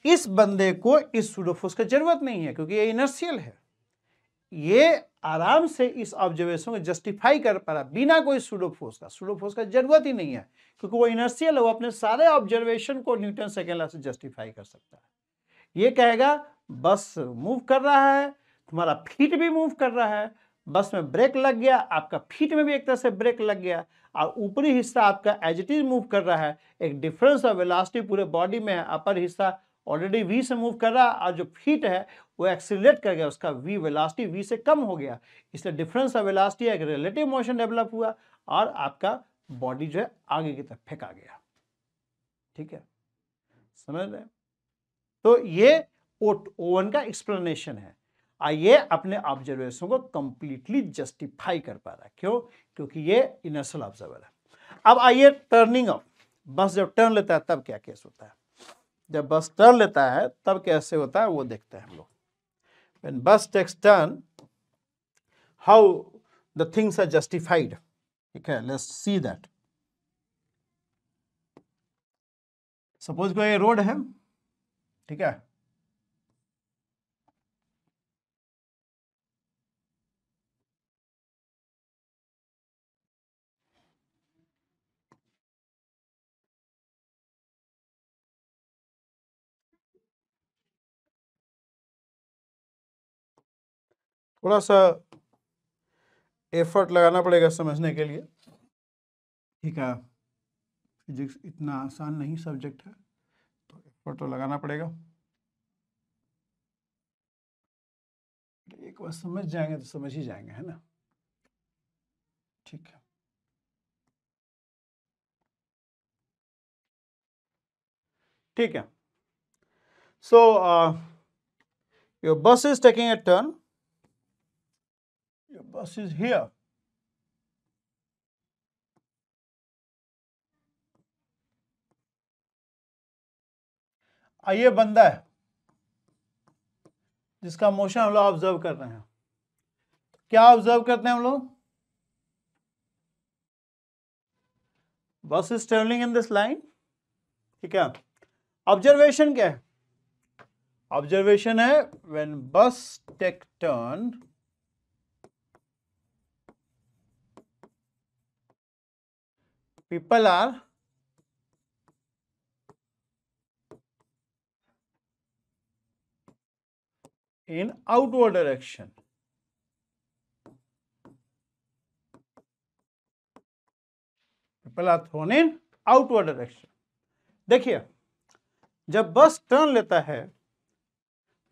इस बंदे को इस सूडोफोर्स की जरूरत नहीं है क्योंकि ये इनर्शियल है ये आराम से इस ऑब्जर्वेशन को जस्टिफाई कर पा रहा बिना कोई सूडोफोर्स का सूडोफोर्स का जरूरत ही नहीं है क्योंकि वो इनर्शियल है वो अपने सारे ऑब्जर्वेशन को न्यूटन सेकेंड लॉ से जस्टिफाई कर सकता है ये कहेगा बस मूव कर रहा है तुम्हारा फीट भी मूव कर रहा है बस में ब्रेक लग गया आपका फीट में भी एक तरह से ब्रेक लग गया और ऊपरी हिस्सा आपका एज इट इज मूव कर रहा है एक डिफरेंस ऑफ वेलासिटी पूरे बॉडी में है अपर हिस्सा ऑलरेडी वी से मूव कर रहा और जो फीट है वो एक्सीट कर गया उसका वी वेलासिटी वी से कम हो गया इसलिए डिफरेंस ऑफ वेलासिटी एक रिलेटिव मोशन डेवलप हुआ और आपका बॉडी जो है आगे की तरफ फेंका गया ठीक है समझ रहे तो ये ओवन का एक्सप्लेनेशन है और ये अपने ऑब्जर्वेशन को कंप्लीटली जस्टिफाई कर पा रहा है क्यों क्योंकि ये इनर्सल ऑब्जर्वर है अब आइए टर्निंग ऑफ बस जब टर्न लेता है तब क्या केस होता है जब बस टर्न लेता है तब कैसे होता है वो देखते हैं हम लोग when bus takes turn how the things are justified ठीक है लेट्स सी दैट सपोज को रोड है ठीक है थोड़ा सा एफर्ट लगाना पड़ेगा समझने के लिए ठीक है फिजिक्स इतना आसान नहीं सब्जेक्ट है तो एफर्ट तो लगाना पड़ेगा एक बार समझ जाएंगे तो समझ ही जाएंगे है ना ठीक है ठीक है so your bus is taking a turn Your bus is here. आइए बंदा है जिसका मोशन हम लोग ऑब्जर्व कर रहे हैं क्या ऑब्जर्व करते हैं हम लोग bus is travelling in this line ठीक है ऑब्जर्वेशन क्या है ऑब्जर्वेशन है when bus take turn people are in outward direction. People are thrown in outward direction. dekhiye जब बस टर्न लेता है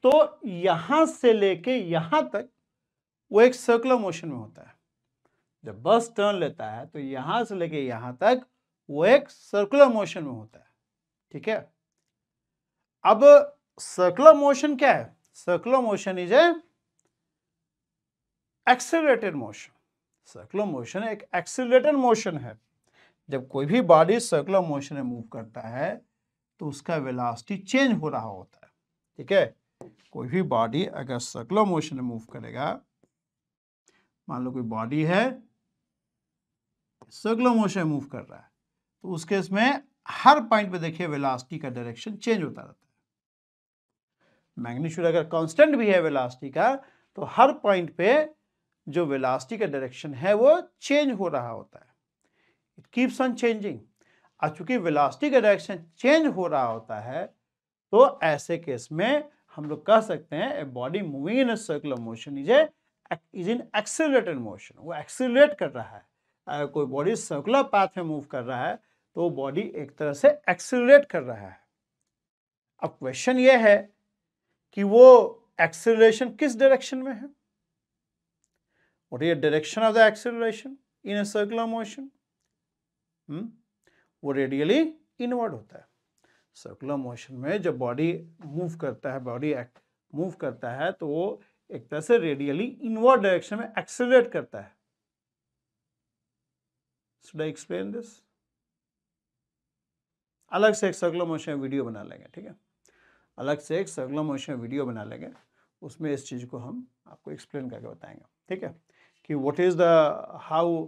तो यहां से लेके यहां तक वो एक सर्कुलर मोशन में होता है जब बस टर्न लेता है तो यहां से लेके यहां तक वो एक सर्कुलर मोशन में होता है ठीक है अब सर्कुलर मोशन क्या है circular motion is accelerated motion circular motion एक एक्सेलरेटेड मोशन है जब कोई भी बॉडी सर्कुलर मोशन में मूव करता है तो उसका वेलासिटी चेंज हो रहा होता है ठीक है कोई भी बॉडी अगर सर्कुलर मोशन में मूव करेगा मान लो कोई बॉडी है सर्कुलर मोशन मूव कर रहा है तो उस केस में हर पॉइंट पे देखिए वेलासिटी का डायरेक्शन चेंज होता रहता है मैग्नीट्यूड अगर कांस्टेंट भी है वेलासिटी का तो हर पॉइंट पे जो वेलासिटी का डायरेक्शन है वो चेंज हो रहा होता है इट कीप्स ऑन चेंजिंग और चूंकि वेलासिटी का डायरेक्शन चेंज हो रहा होता है तो ऐसे केस में हम लोग कह सकते हैं a body moving in circular motion is is in accelerated motion वो एक्सेलरेट कर रहा है कोई बॉडी सर्कुलर पाथ में मूव कर रहा है तो बॉडी एक तरह से एक्सिलरेट कर रहा है अब क्वेश्चन ये है कि वो एक्सिलेशन किस डायरेक्शन में है what is direction of the the in in a hmm? वो रेडियली इनवर्ड होता है सर्कुलर मोशन में जब बॉडी मूव करता है बॉडी मूव करता है तो वो एक तरह से रेडियली इनवर्ड डायरेक्शन में एक्सिलेट करता है शुड आई एक्सप्लेन दिस अलग से एक सर्कुलर मोशन वीडियो बना लेंगे ठीक है अलग से एक सर्कुलर मोशन वीडियो बना लेंगे उसमें इस चीज़ को हम आपको एक्सप्लेन करके बताएंगे ठीक है कि what is the how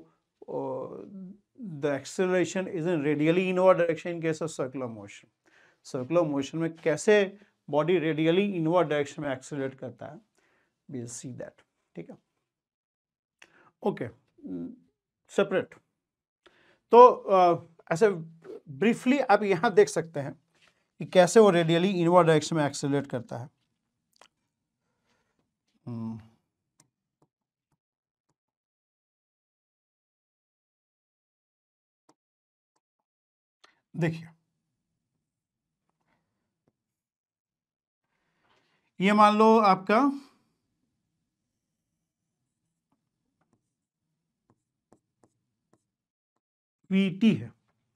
the acceleration is in radially inward direction in case of circular motion circular motion में कैसे बॉडी रेडियली इनवर्ड डायरेक्शन में एक्सेलरेट करता है वी सी दैट ठीक है ओके सेपरेट तो ऐसे ब्रीफली आप यहाँ देख सकते हैं कि कैसे वो रेडियली इनवर्ड डायरेक्शन में एक्सेलरेट करता है हम्म। देखिए ये मान लो आपका पी टी है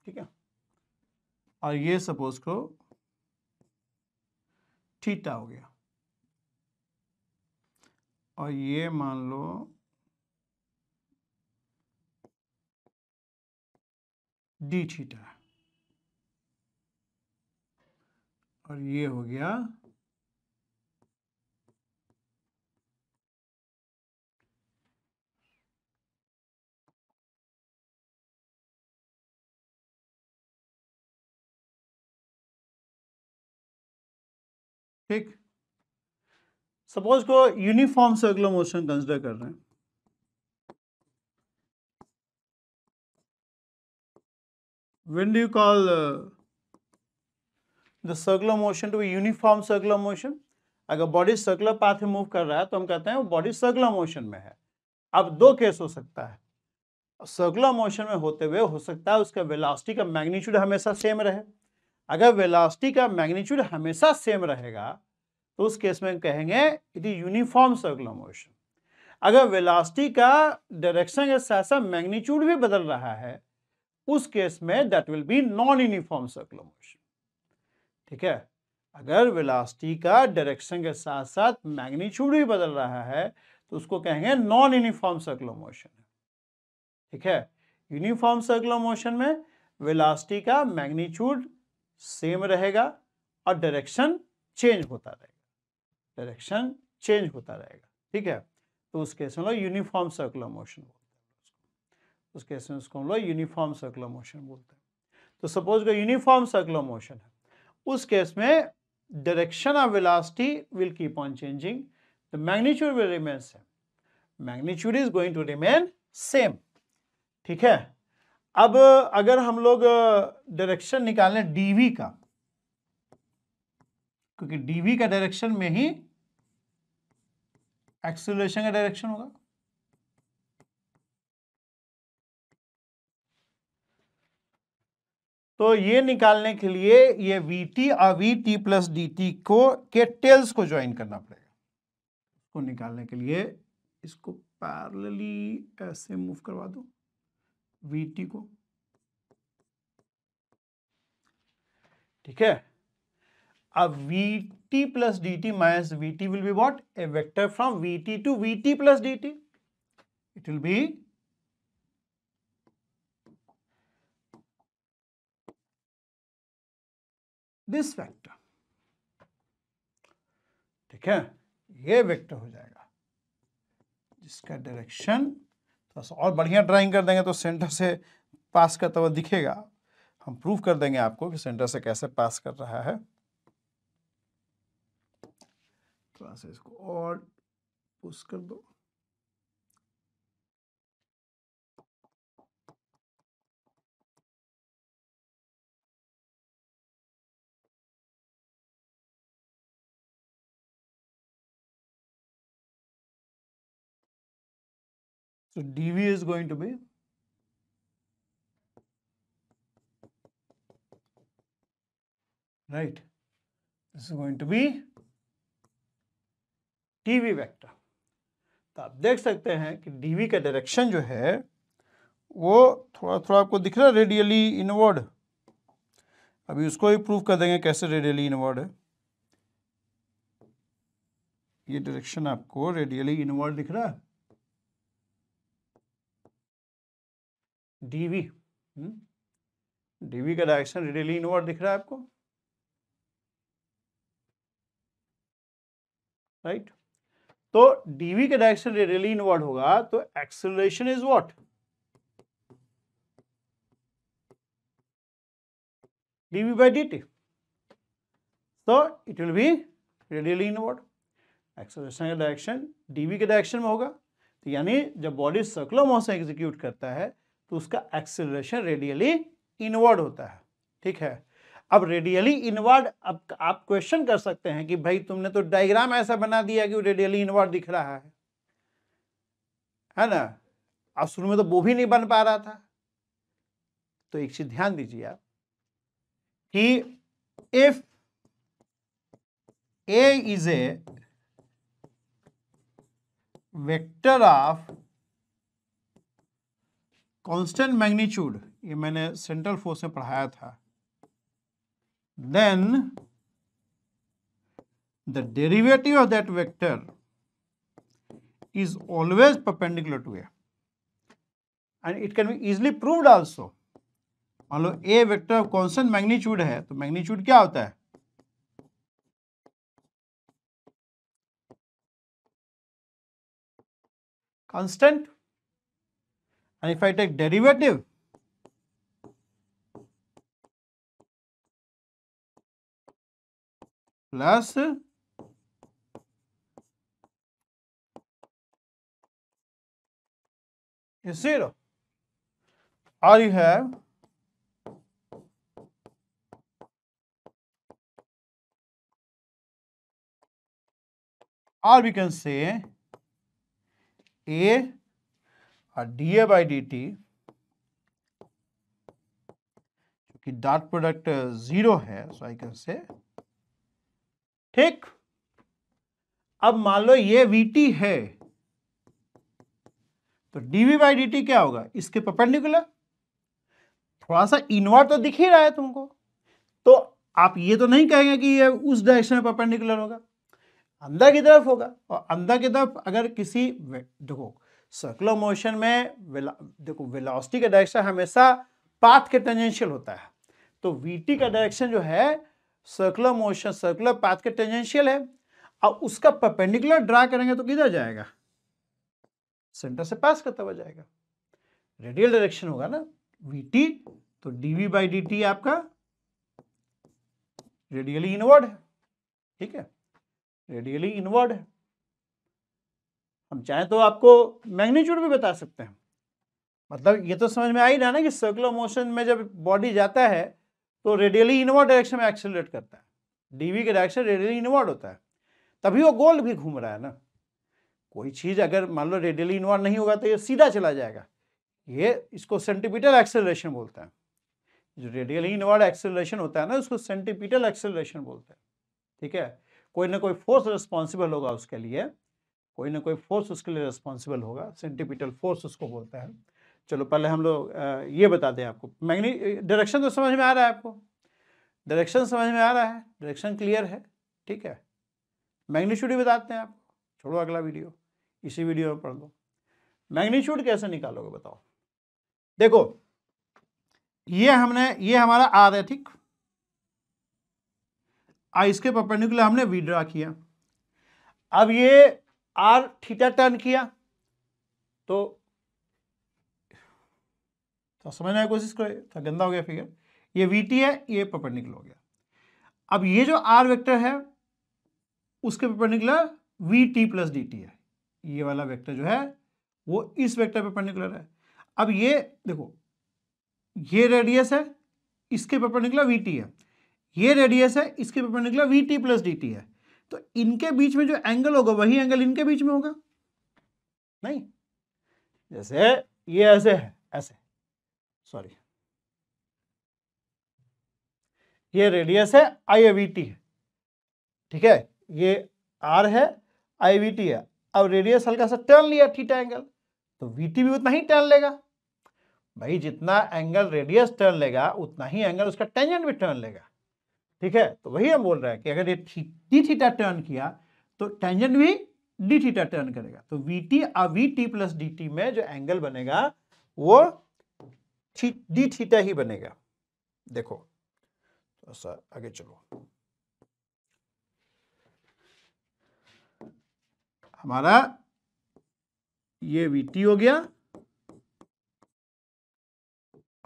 ठीक है और ये सपोज को थीटा हो गया और ये मान लो डी थीटा है और ये हो गया ठीक सपोज को यूनिफॉर्म सर्कुलर मोशन कंसिडर कर रहे हैं when do you call uh, the circular motion to be uniform अगर बॉडी सर्कुलर पाथ में मूव कर रहा है तो हम कहते हैं वो बॉडी सर्कुलर मोशन में है अब दो केस हो सकता है सर्कुलर मोशन में होते हुए हो सकता है उसका वेलोसिटी का मैग्नीट्यूड हमेशा सेम रहे अगर वेलासिटी का मैग्नीच्यूड हमेशा सेम रहेगा तो उस केस में कहेंगे it is uniform circular motion अगर वेलासिटी का डायरेक्शन के साथ साथ मैग्नीच्यूड भी बदल रहा है उस केस में that will be non uniform circular motion ठीक है अगर वेलासिटी का डायरेक्शन के साथ साथ मैग्नीच्यूड भी बदल रहा है तो उसको कहेंगे नॉन यूनिफॉर्म सर्कुलर मोशन ठीक है यूनिफॉर्म सर्कुलर मोशन में वेलासिटी का मैग्नीच्यूड सेम रहेगा और डायरेक्शन चेंज होता रहेगा डायरेक्शन चेंज होता रहेगा ठीक है तो उस केस में लो यूनिफॉर्म सर्कुलर मोशन बोलते हैं उस केस में उसको हम लोग यूनिफॉर्म सर्कुलर मोशन बोलते हैं तो सपोज का यूनिफॉर्म सर्कुलर मोशन है उस केस में direction of velocity will keep on changing the magnitude will remain same magnitude is going to remain same ठीक है अब अगर हम लोग डायरेक्शन निकालें डीवी का क्योंकि डीवी का डायरेक्शन में ही एक्सेलरेशन का डायरेक्शन होगा तो ये निकालने के लिए ये टी और टी प्लस डी को के टेल्स को ज्वाइन करना पड़ेगा इसको निकालने के लिए इसको पैरेलली ऐसे मूव करवा दूं वी को ठीक है अब v t plus d t minus v t will be what a vector from v t to v t plus d t it will be this vector ठीक है ये वेक्टर हो जाएगा जिसका डायरेक्शन तो और बढ़िया ड्राइंग कर देंगे तो सेंटर से पास करता हुआ दिखेगा हम प्रूव कर देंगे आपको कि सेंटर से कैसे पास कर रहा है थोड़ा तो सा इसको और पुश कर दो So dV is going to be right. This is going to be dV vector तो आप देख सकते हैं कि dV का डायरेक्शन जो है वो थोड़ा थोड़ा आपको दिख रहा है रेडियली इनवर्ड अभी उसको भी प्रूव कर देंगे कैसे रेडियली इनवर्ड है ये डायरेक्शन आपको रेडियली इनवर्ड दिख रहा है डी वी डी वी का डायरेक्शन रेडियली इनवर्ड दिख रहा है आपको राइट तो डीवी का डायरेक्शन रेडियली इनवर्ड होगा तो acceleration is what d v by dt. तो इट विल बी radially inward. एक्सेलरेशन का डायरेक्शन डीवी के डायरेक्शन में होगा तो यानी जब बॉडी सर्कुलर मोशन एग्जीक्यूट करता है तो उसका एक्सेलरेशन रेडियली इनवर्ड होता है ठीक है अब रेडियली इनवर्ड अब आप क्वेश्चन कर सकते हैं कि भाई तुमने तो डायग्राम ऐसा बना दिया कि वो रेडियली इनवर्ड दिख रहा है है ना अब शुरू में तो वो भी नहीं बन पा रहा था तो एक चीज ध्यान दीजिए आप कि if a is a vector of constant magnitude ये मैंने सेंट्रल फोर्स में पढ़ाया था then the derivative of that vector is always perpendicular to a and it can be easily prove also मान लो a vector of constant magnitude है तो magnitude क्या होता है constant and if I take derivative plus is 0 or you have or we can say a और d a by d t dot product zero है so I can say ठीक अब मान लो ये vt है तो dv बाई डी क्या होगा इसके परपेंडिकुलर थोड़ा सा इनवर्ट तो दिख ही रहा है तुमको तो आप ये तो नहीं कहेंगे कि ये उस डायरेक्शन में परपेंडिकुलर होगा अंदर की तरफ होगा और अंदर की तरफ अगर किसी देखो सर्कुलर मोशन में विला, देखो वेलोसिटी का डायरेक्शन हमेशा पाथ के टेंजेंशियल होता है तो वीटी का डायरेक्शन जो है सर्कुलर मोशन सर्कुलर पाथ के टेंजेंशियल है और उसका परपेंडिकुलर ड्रा करेंगे तो किधर जाएगा सेंटर से पास करता हुआ जाएगा रेडियल डायरेक्शन होगा ना वी तो डीवी बाई डी आपका रेडियली इनवर्ड है ठीक है रेडियली इनवर्ड है हम चाहें तो आपको मैग्नीट्यूड भी बता सकते हैं मतलब ये तो समझ में आ ही रहा ना कि सर्कुलर मोशन में जब बॉडी जाता है तो रेडियली इनवर्ड डायरेक्शन में एक्सेलरेट करता है डीवी के डायरेक्शन रेडियली इनवर्ड होता है तभी वो गोल भी घूम रहा है ना कोई चीज़ अगर मान लो रेडियली इनवर्ड नहीं होगा तो ये सीधा चला जाएगा ये इसको सेंटीपीटल एक्सेलरेशन बोलते हैं जो रेडियली इनवर्ड एक्सेलरेशन होता है ना उसको सेंटीपीटल एक्सेलरेशन बोलते हैं ठीक है कोई ना कोई फोर्स रिस्पॉन्सिबल होगा उसके लिए कोई ना कोई फोर्स उसके लिए रिस्पॉन्सिबल होगा सेंटिपिटल फोर्स उसको बोलते हैं चलो पहले हम लोग ये बता दें आपको मैग्नी डायरेक्शन तो समझ में आ रहा है आपको डायरेक्शन समझ में आ रहा है डायरेक्शन क्लियर है ठीक है मैग्नीच्यूड ही बताते हैं आपको छोड़ो अगला वीडियो इसी वीडियो में पढ़ लो मैग्नीच्यूड कैसे निकालोगे बताओ देखो ये हमने ये हमारा आर है ठीक इसके लिए हमने विड्रा किया अब ये आर थीटा टर्न किया तो तो समझने की कोशिश करें तो गंदा हो गया फिगर ये वी है ये निकल हो गया अब ये जो आर वेक्टर है उसके पेपर निकला v t plus d t है ये वाला वेक्टर जो है वो इस वेक्टर पेपर रहा है अब ये देखो ये रेडियस है इसके पेपर निकला वी टी है ये रेडियस है इसके निकला v t plus d t है तो इनके बीच में जो एंगल होगा वही एंगल इनके बीच में होगा नहीं जैसे ये ऐसे है ऐसे सॉरी ये रेडियस है आई एवी टी है ठीक है ये आर है आई वी टी है अब रेडियस हल्का सा टर्न लिया थीटा एंगल तो वी टी भी उतना ही टर्न लेगा भाई जितना एंगल रेडियस टर्न लेगा उतना ही एंगल उसका टेंजेंट भी टर्न लेगा ठीक है तो वही हम बोल रहे हैं कि अगर ये डी थीटा टर्न किया तो टेंजेंट भी डी थीटा टर्न करेगा तो वी टी और v t plus d t में जो एंगल बनेगा वो डी थीटा ही बनेगा देखो तो सर आगे चलो हमारा ये वी टी हो गया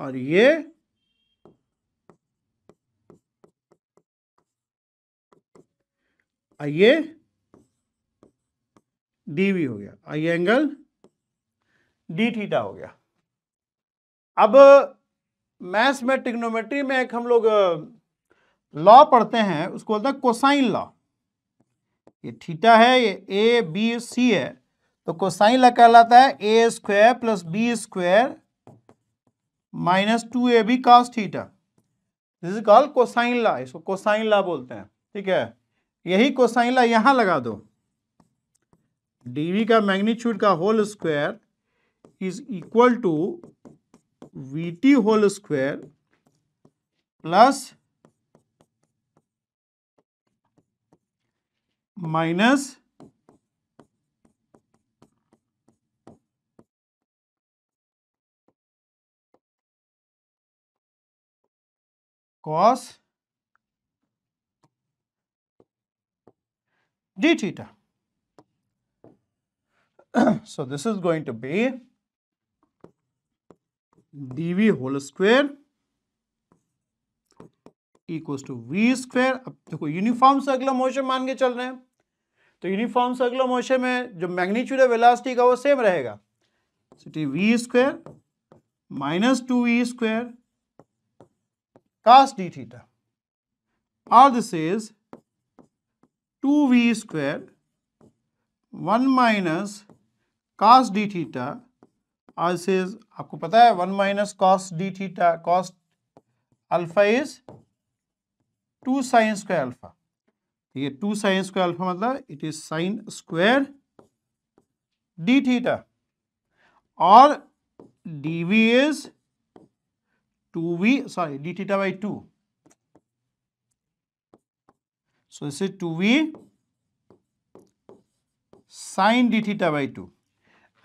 और ये आई ए डी वी हो गया आई एंगल डी थीटा हो गया अब मैथ्स में टिग्नोमेट्री में एक हम लोग लॉ पढ़ते हैं उसको बोलते हैं कोसाइन लॉ ये थीटा है ये ए बी सी है तो कोसाइन लॉ कहलाता है a square plus b square minus two a b cos theta this is call cosine law इसको कोसाइन लॉ बोलते हैं ठीक है यही ला यहां लगा दो डीवी का मैग्नीट्यूड का whole square is equal to v t whole square plus minus cos d theta. so this is going to be dv whole square equals to v square. अब देखो uniform circular motion मान के चल रहे हैं तो uniform circular motion में जो मैग्नीट्यूड है वेलासिटी का वो सेम रहेगा सिटी v square minus two v square cos d theta और this is two v square one minus cos d theta आज इज आपको पता है one minus cos d theta cos alpha is two sine square alpha ठीक है two sine square alpha मतलब it is sine square d theta और d v is two v sorry d theta by two So this is 2v sine d theta by 2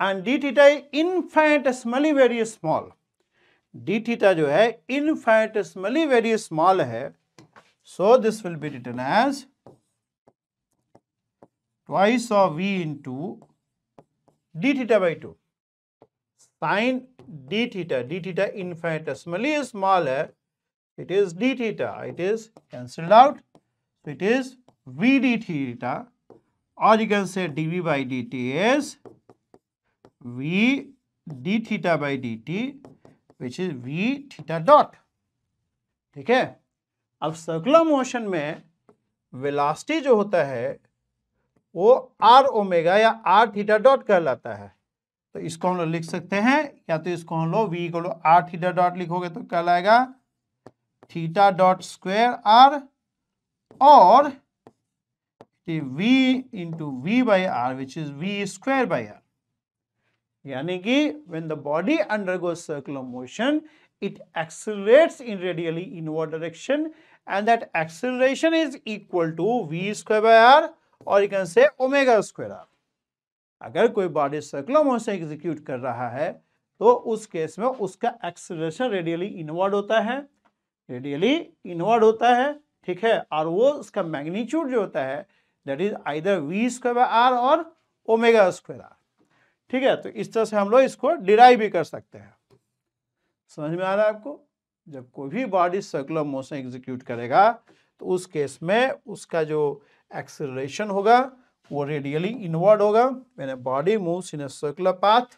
and d theta is infinitesimally very small. d theta जो is infinitesimally very small, है so this will be written as twice of v into d theta by 2 sin d theta d theta infinitesimally small it is d theta it is cancelled out So it is V d theta or you can say dV by dt is V d theta by dt which is V theta dot. ठीक है अब circular motion में velocity जो होता है वो r omega या r theta dot कहलाता है तो इसको हम लोग लिख सकते हैं या तो इसको हम लोग वी को लो आर थीटा डॉट लिखोगे तो कहलाएगा theta dot square r or v into v by r which is v square by r. yani ki when the body undergoes circular motion it accelerates in radially inward direction and that acceleration is equal to v square by r or you can say omega square r. agar koi body circular motion execute kar raha hai तो उस case में उसका acceleration radially inward होता है radially inward होता है ठीक है और वो उसका मैग्नीट्यूड जो होता है that is either v square by r और ओमेगा स्क्वायर आर ठीक है तो इस तरह से हम लोग इसको डिराइव भी कर सकते हैं समझ में आ रहा है आपको जब कोई भी बॉडी सर्कुलर मोशन एग्जीक्यूट करेगा तो उस केस में उसका जो एक्सेलरेशन होगा वो रेडियली इनवर्ड होगा मैंने body moves in a circular path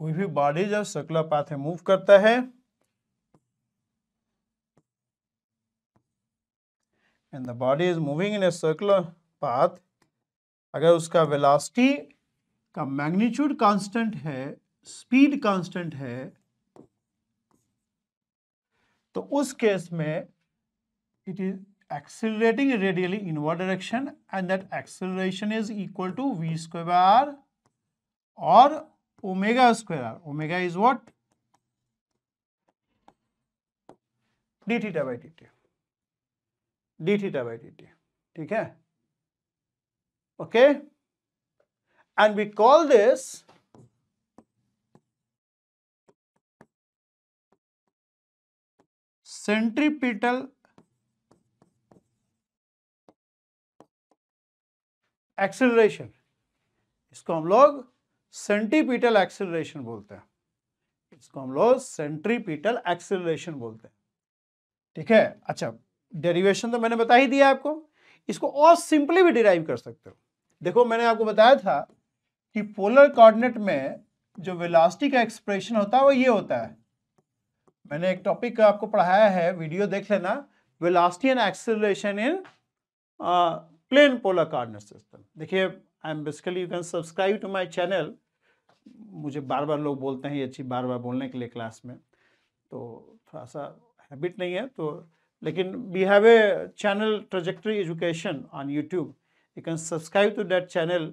कोई भी बॉडी जब सर्कुलर पाथ में मूव करता है and the body is moving in a circular path अगर उसका वेलासिटी का मैग्नीट्यूड कांस्टेंट है स्पीड कांस्टेंट है तो उस केस में इट इज एक्सिलेटिंग रेडियली वन direction and that acceleration is equal to v square or omega square omega is what d theta by d theta d theta by d t ठीक है okay and we call this centripetal acceleration इसको हम लोग centripetal acceleration बोलते हैं इसको हम लोग सेंट्रीपिटल एक्सेलरेशन बोलते हैं ठीक है अच्छा डेरिवेशन तो मैंने बता ही दिया आपको इसको और सिंपली भी डिराइव कर सकते हो देखो मैंने आपको बताया था कि पोलर कोऑर्डिनेट में जो वेलोसिटी का एक्सप्रेशन होता है वो ये होता है मैंने एक टॉपिक आपको पढ़ाया है वीडियो देख लेना velocity and acceleration in plane polar coordinate system देखिए I am basically you can subscribe to my channel मुझे बार बार लोग बोलते हैं ये अच्छी बार बार बोलने के लिए क्लास में तो थोड़ा सा हैबिट नहीं है तो लेकिन we have a channel trajectory education on YouTube you can subscribe to that channel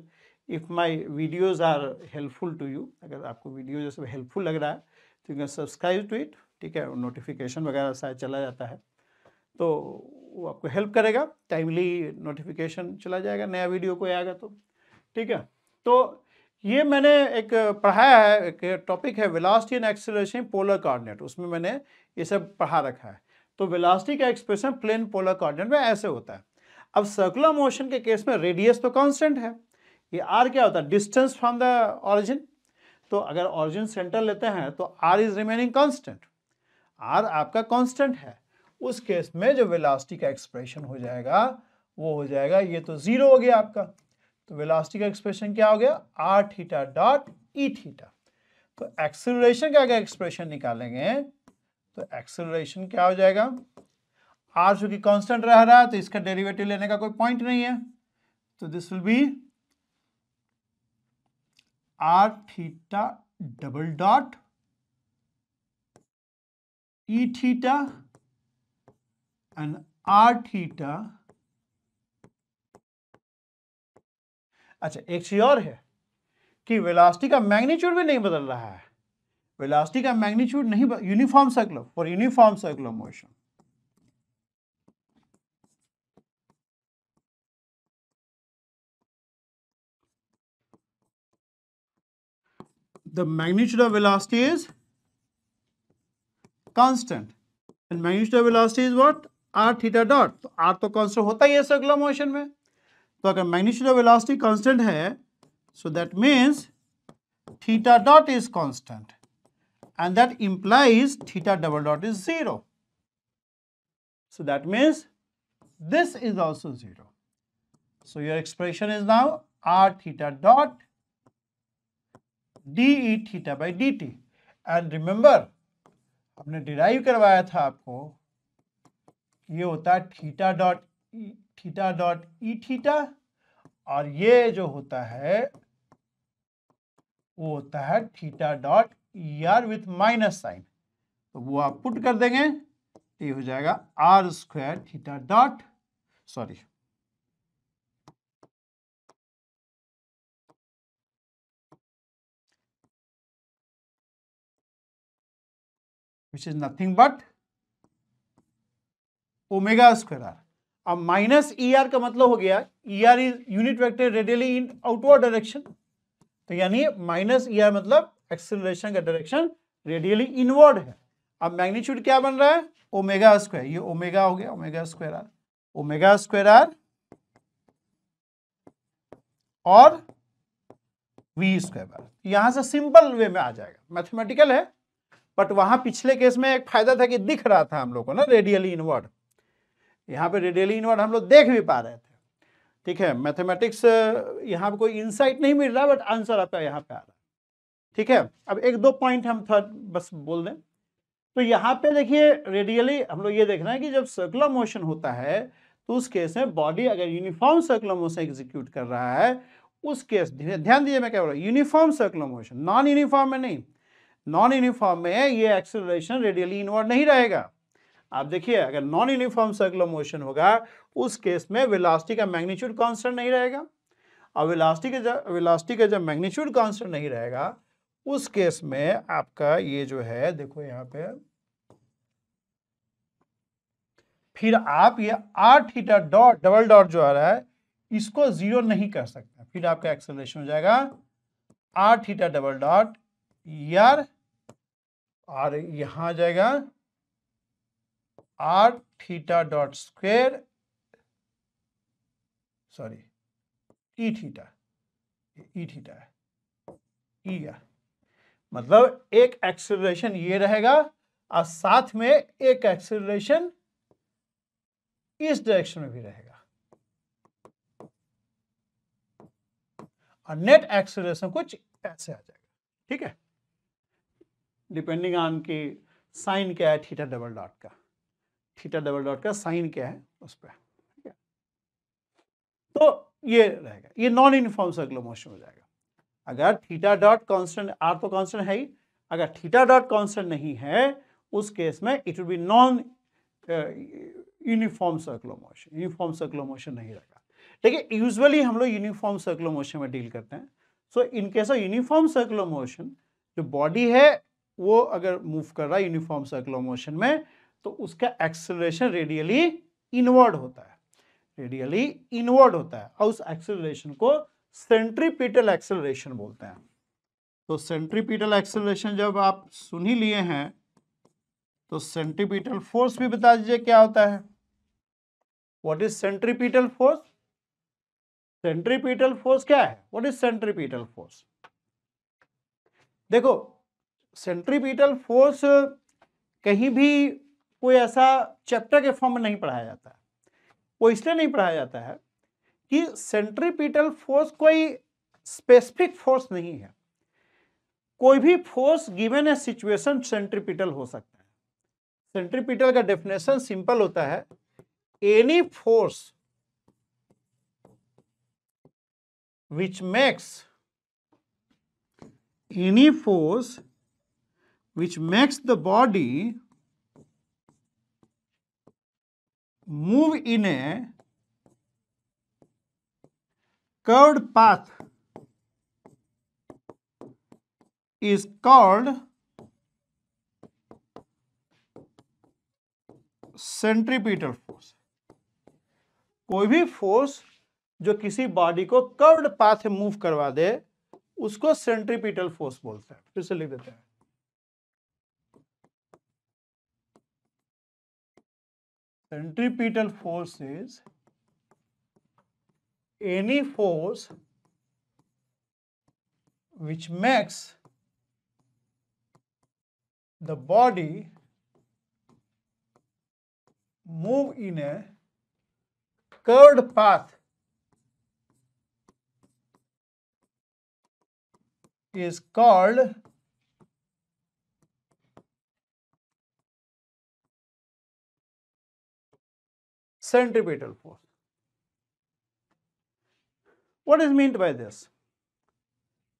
if my videos are helpful to you अगर आपको वीडियो जैसे हेल्पफुल लग रहा है तो you can subscribe to it ठीक है नोटिफिकेशन वगैरह शायद चला जाता है तो वो आपको हेल्प करेगा टाइमली नोटिफिकेशन चला जाएगा नया वीडियो कोई आएगा तो ठीक है तो ये मैंने एक पढ़ाया है एक टॉपिक है velocity and acceleration polar coordinate उसमें मैंने ये सब पढ़ा रखा है तो वेलासिटी का एक्सप्रेशन प्लेन पोलर कॉर्डिनेट में ऐसे होता है अब सर्कुलर मोशन के केस में रेडियस तो कांस्टेंट है ये आर क्या होता है डिस्टेंस फ्रॉम द ऑरिजिन तो अगर ऑरिजिन सेंटर लेते हैं तो r is remaining constant r आपका कांस्टेंट है उस केस में जो वेलासिटी का एक्सप्रेशन हो जाएगा वो हो जाएगा ये तो जीरो हो गया आपका तो वेलासिटी का एक्सप्रेशन क्या हो गया r theta dot e theta तो एक्सिलेशन का अगर एक्सप्रेशन निकालेंगे तो एक्सेलरेशन क्या हो जाएगा आर चूंकि कांस्टेंट रह रहा है तो इसका डेरिवेटिव लेने का कोई पॉइंट नहीं है तो this will be r theta double dot e theta and r theta अच्छा एक चीज और है कि वेलोसिटी का मैग्नीट्यूड भी नहीं बदल रहा है वेलासिटी का मैग्नीट्यूड नहीं uniform circular for uniform circular motion the magnitude of velocity is constant and magnitude of velocity is what r theta dot तो आर तो कांस्टेंट होता ही है सर्कुलर मोशन में तो अगर मैग्नीट्यूड ऑफ वेलासिटी कांस्टेंट है so that means theta dot is constant and that implies theta double dot is zero. So that means this is also zero. So your expression is now r theta dot d e theta by d t. And remember, हमने derive करवाया था आपको ये होता है theta dot e theta dot e theta और ये जो होता है वो होता है theta dot r with minus sign तो वो आप पुट कर देंगे तो ये हो जाएगा r square theta dot sorry which is nothing but omega square r अब माइनस ई आर का मतलब हो गया e r is unit vector radially in outward direction तो यानी माइनस ई आर मतलब एक्सिलेशन का डायरेक्शन रेडियली इनवर्ड है अब मैग्नीट्यूड क्या बन रहा है ओमेगा स्क्वायर ये ओमेगा हो गया omega square r omega square r और वी स्क्वायर आर यहां से सिंपल वे में आ जाएगा मैथमेटिकल है बट वहां पिछले केस में एक फायदा था कि दिख रहा था हम लोग को ना रेडियली इनवर्ड यहाँ पे रेडियली इनवर्ड हम लोग देख भी पा रहे थे ठीक है मैथमेटिक्स यहाँ पे कोई इंसाइट नहीं मिल रहा बट आंसर आपका यहाँ पे आ रहा है ठीक है अब एक दो पॉइंट हम थर्ड बस बोल दें तो यहाँ पे देखिए रेडियली हम लोग ये देखना है कि जब सर्कुलर मोशन होता है तो उस केस में बॉडी अगर यूनिफॉर्म सर्कुलर मोशन एग्जीक्यूट कर रहा है उस केस ध्यान दीजिए मैं क्या बोल रहा हूँ uniform circular motion non uniform में नहीं नॉन यूनिफॉर्म में ये एक्सेलरेशन रेडियली इन्वॉल्व नहीं रहेगा आप देखिए अगर नॉन यूनिफॉर्म सर्कुलर मोशन होगा उस केस में वेलास्टी का मैग्नीट्यूड कॉन्स्टेंट नहीं रहेगा और वेलास्टी का जब का जब मैग्नीट्यूड कॉन्स्टेंट नहीं रहेगा उस केस में आपका ये जो है देखो यहां पे फिर आप ये r theta dot double dot जो आ रहा है इसको जीरो नहीं कर सकते फिर आपका एक्सेलरेशन हो जाएगा आर थीटा डबल डॉट यार और यहां आ जाएगा r theta dot square sorry e theta e theta है ई आर मतलब एक एक्सेलरेशन ये रहेगा और साथ में एक एक्सेलरेशन इस डायरेक्शन में भी रहेगा और नेट एक्सेलरेशन कुछ ऐसे आ जाएगा ठीक है डिपेंडिंग ऑन की साइन क्या है थीटा डबल डॉट का थीटा डबल डॉट का साइन क्या है उस पर ठीक है तो ये रहेगा ये नॉन यूनिफॉर्म सर्कुलर मोशन हो जाएगा अगर थीटा डॉट कॉन्स्टेंट आर तो कॉन्स्टेंट है ही अगर थीटा डॉट कॉन्स्टेंट नहीं है उस केस में it we be non uniform motion uniform motion नहीं रहेगा ठीक है हम लोग यूनिफॉर्म मोशन में डील करते हैं so in case of uniform circular motion जो बॉडी है वो अगर मूव कर रहा है यूनिफॉर्म सर्कुलर मोशन में तो उसका एक्सेलरेशन रेडियली इनवर्ड होता है रेडियली इनवर्ड होता है और उस एक्सेलरेशन को सेंट्रीपीटल एक्सेलरेशन बोलते हैं तो सेंट्रीपीटल एक्सेलरेशन जब आप सुन ही लिए हैं तो सेंट्रीपीटल फोर्स भी बता दीजिए क्या होता है what is centripetal force centripetal force क्या है व्हाट इज सेंट्रीपीटल फोर्स देखो सेंट्रीपीटल फोर्स कहीं भी कोई ऐसा चैप्टर के फॉर्म में नहीं पढ़ाया जाता है वो इसलिए नहीं पढ़ाया जाता है कि सेंट्रीपिटल फोर्स कोई स्पेसिफिक फोर्स नहीं है कोई भी force given a situation centripetal हो सकता है सेंट्रीपिटल का डेफिनेशन सिंपल होता है any force which makes any force which makes the body move in a curved path is called centripetal force कोई भी फोर्स जो किसी बॉडी को कर्व्ड पाथ मूव करवा दे उसको सेंट्रीपीटल फोर्स बोलते हैं फिर से लिख देते हैं centripetal force is any force which makes the body move in a curved path is called centripetal force. What is meant by this?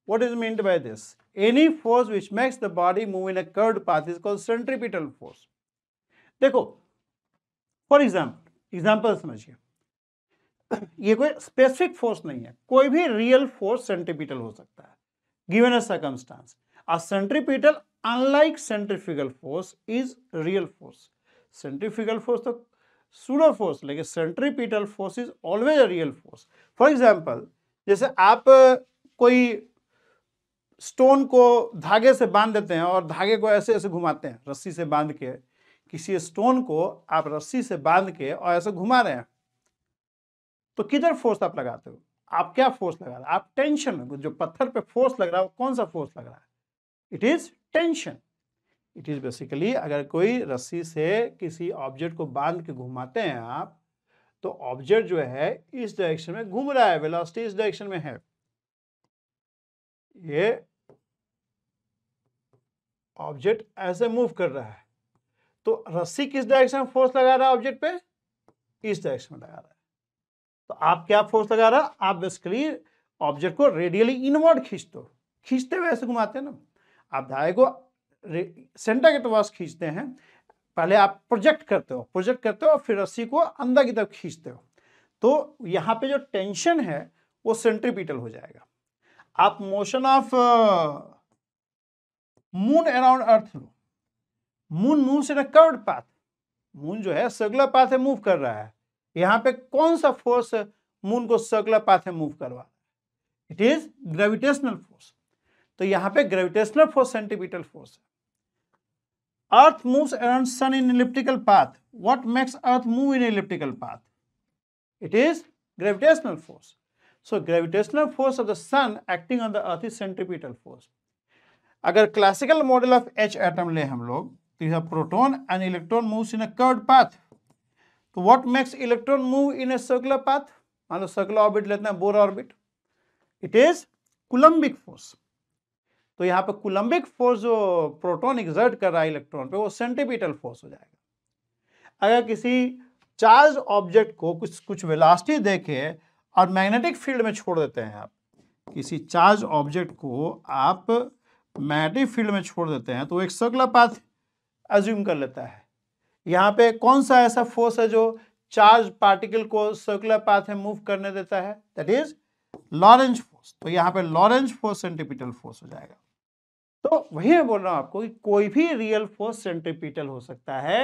What is meant by this? Any force which makes the body move in a curved path is called centripetal force. देखो, for example, examples समझिए, ये कोई specific force नहीं है, कोई भी real force centripetal हो सकता है, given a circumstance. A centripetal, unlike centrifugal force, is real force. Centrifugal force तो pseudo force, लेकिन centripetal force is always a real force. For example, जैसे आप कोई स्टोन को धागे से बांध देते हैं और धागे को ऐसे ऐसे घुमाते हैं रस्सी से बांध के किसी स्टोन को आप रस्सी से बांध के और ऐसे घुमा रहे हैं तो किधर फोर्स आप लगाते हो आप क्या फोर्स लगा रहे आप टेंशन में जो पत्थर पे फोर्स लग रहा है वो कौन सा फोर्स लग रहा है it is tension it is basically अगर कोई रस्सी से किसी ऑब्जेक्ट को बांध के घुमाते हैं आप तो ऑब्जेक्ट जो है इस डायरेक्शन में घूम रहा है वेलोसिटी इस डायरेक्शन में है ये ऑब्जेक्ट ऐसे मूव कर रहा है तो रस्सी किस डायरेक्शन में फोर्स लगा रहा है ऑब्जेक्ट पे इस डायरेक्शन में लगा रहा है तो आप क्या फोर्स लगा रहा आप बेसिकली ऑब्जेक्ट को रेडियली इनवर्ड खींच दो खींचते हुए ऐसे घुमाते हैं ना आप धागे को सेंटर के पास खींचते हैं पहले आप प्रोजेक्ट करते हो प्रोजेक्ट करते हो और फिर रस्सी को अंदर की तरफ खींचते हो तो यहाँ पे जो टेंशन है वो सेंट्रीपिटल हो जाएगा आप motion of moon around earth लो मून मूव से कर्ड पाथ मून जो है सर्कुलर पाथ है मूव कर रहा है यहाँ पे कौन सा फोर्स मून को सर्कुलर पाथ है मूव करवा है इट इज ग्रेविटेशनल फोर्स तो यहाँ पे ग्रेविटेशनल फोर्स सेंट्रीपिटल फोर्स है Earth moves around sun in elliptical path. What makes Earth move in elliptical path? It is gravitational force. So gravitational force of the sun acting on the earth is centripetal force. अगर classical model of H atom ले हम लोग तो यह proton and electron moves in a curved path. तो what makes electron move in a circular path? मान लो circular orbit लेते हैं Bohr orbit. It is Coulombic force. तो यहाँ पे कुलंबिक फोर्स जो प्रोटोन एग्जर्ट कर रहा है इलेक्ट्रॉन पे वो सेंटिपिटल फोर्स हो जाएगा अगर किसी चार्ज ऑब्जेक्ट को कुछ कुछ वेलासिटी देखे और मैग्नेटिक फील्ड में छोड़ देते हैं आप किसी चार्ज ऑब्जेक्ट को आप मैग्नेटिक फील्ड में छोड़ देते हैं तो एक सर्कुलर पाथ एज्यूम कर लेता है यहाँ पे कौन सा ऐसा फोर्स है जो चार्ज पार्टिकल को सर्कुलर पाथ में मूव करने देता है दैट इज लॉरेंज फोर्स तो यहाँ पे लॉरेंज फोर्स सेंटिपिटल फोर्स हो जाएगा तो वही मैं बोल रहा हूं आपको कि कोई भी रियल फोर्स सेंट्रीपिटल हो सकता है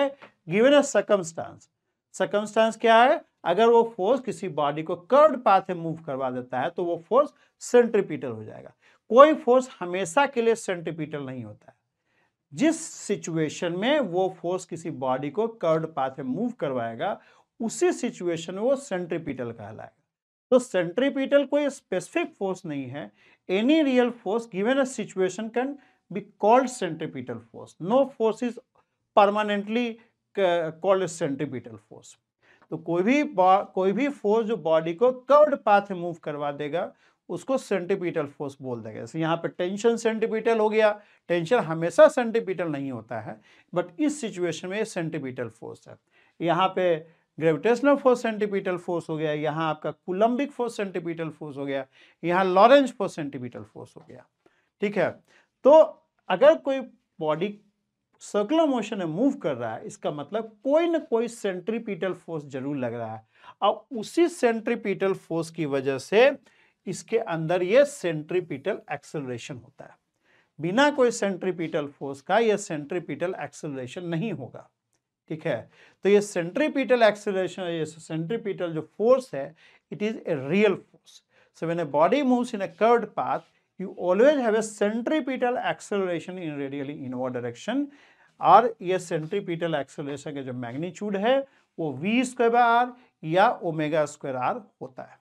गिवन अ सकमस्टांस सकमस्टांस क्या है अगर वो फोर्स किसी बॉडी को कर्ड पाथ में मूव करवा देता है तो वो फोर्स सेंट्रीपिटल हो जाएगा कोई फोर्स हमेशा के लिए सेंट्रीपिटल नहीं होता है जिस सिचुएशन में वो फोर्स किसी बॉडी को कर्ड पाथ में मूव करवाएगा उसी सिचुएशन में वो सेंट्रीपिटल कहलाएगा तो सेंट्रीपिटल कोई स्पेसिफिक फोर्स नहीं है any real force given a situation can be called centripetal force. No force is permanently called a centripetal force. तो कोई भी कोई भी फोर्स जो बॉडी को कर्ड पाथ में मूव करवा देगा उसको सेंटिपिटल फोर्स बोल देगा जैसे यहाँ पे टेंशन सेंटिपिटल हो गया टेंशन हमेशा सेंटिपिटल नहीं होता है बट इस सिचुएशन में सेंटिपिटल फोर्स है यहाँ पे ग्रेविटेशनल फोर्स सेंटीपीटल फोर्स हो गया यहाँ आपका कुलंबिक फोर्स सेंटीपीटल फोर्स हो गया यहाँ लॉरेंज फोर्स सेंटीपीटल फोर्स हो गया ठीक है तो अगर कोई बॉडी सर्कुलर मोशन में मूव कर रहा है इसका मतलब कोई ना कोई सेंट्रीपीटल फोर्स जरूर लग रहा है और उसी सेंट्रीपीटल फोर्स की वजह से इसके अंदर ये सेंट्रीपीटल एक्सेलरेशन होता है बिना कोई सेंट्रीपीटल फोर्स का यह सेंट्रीपीटल एक्सेलरेशन नहीं होगा ठीक है तो ये सेंट्रीपीटल एक्सेलरेशन ये सेंट्रीपीटल जो फोर्स है it is a real force so when a body moves in a curved path you always have a acceleration in radially radially inward direction और ये सेंट्रीपीटल acceleration का जो मैग्नीच्यूड है वो v square by r या omega square r होता है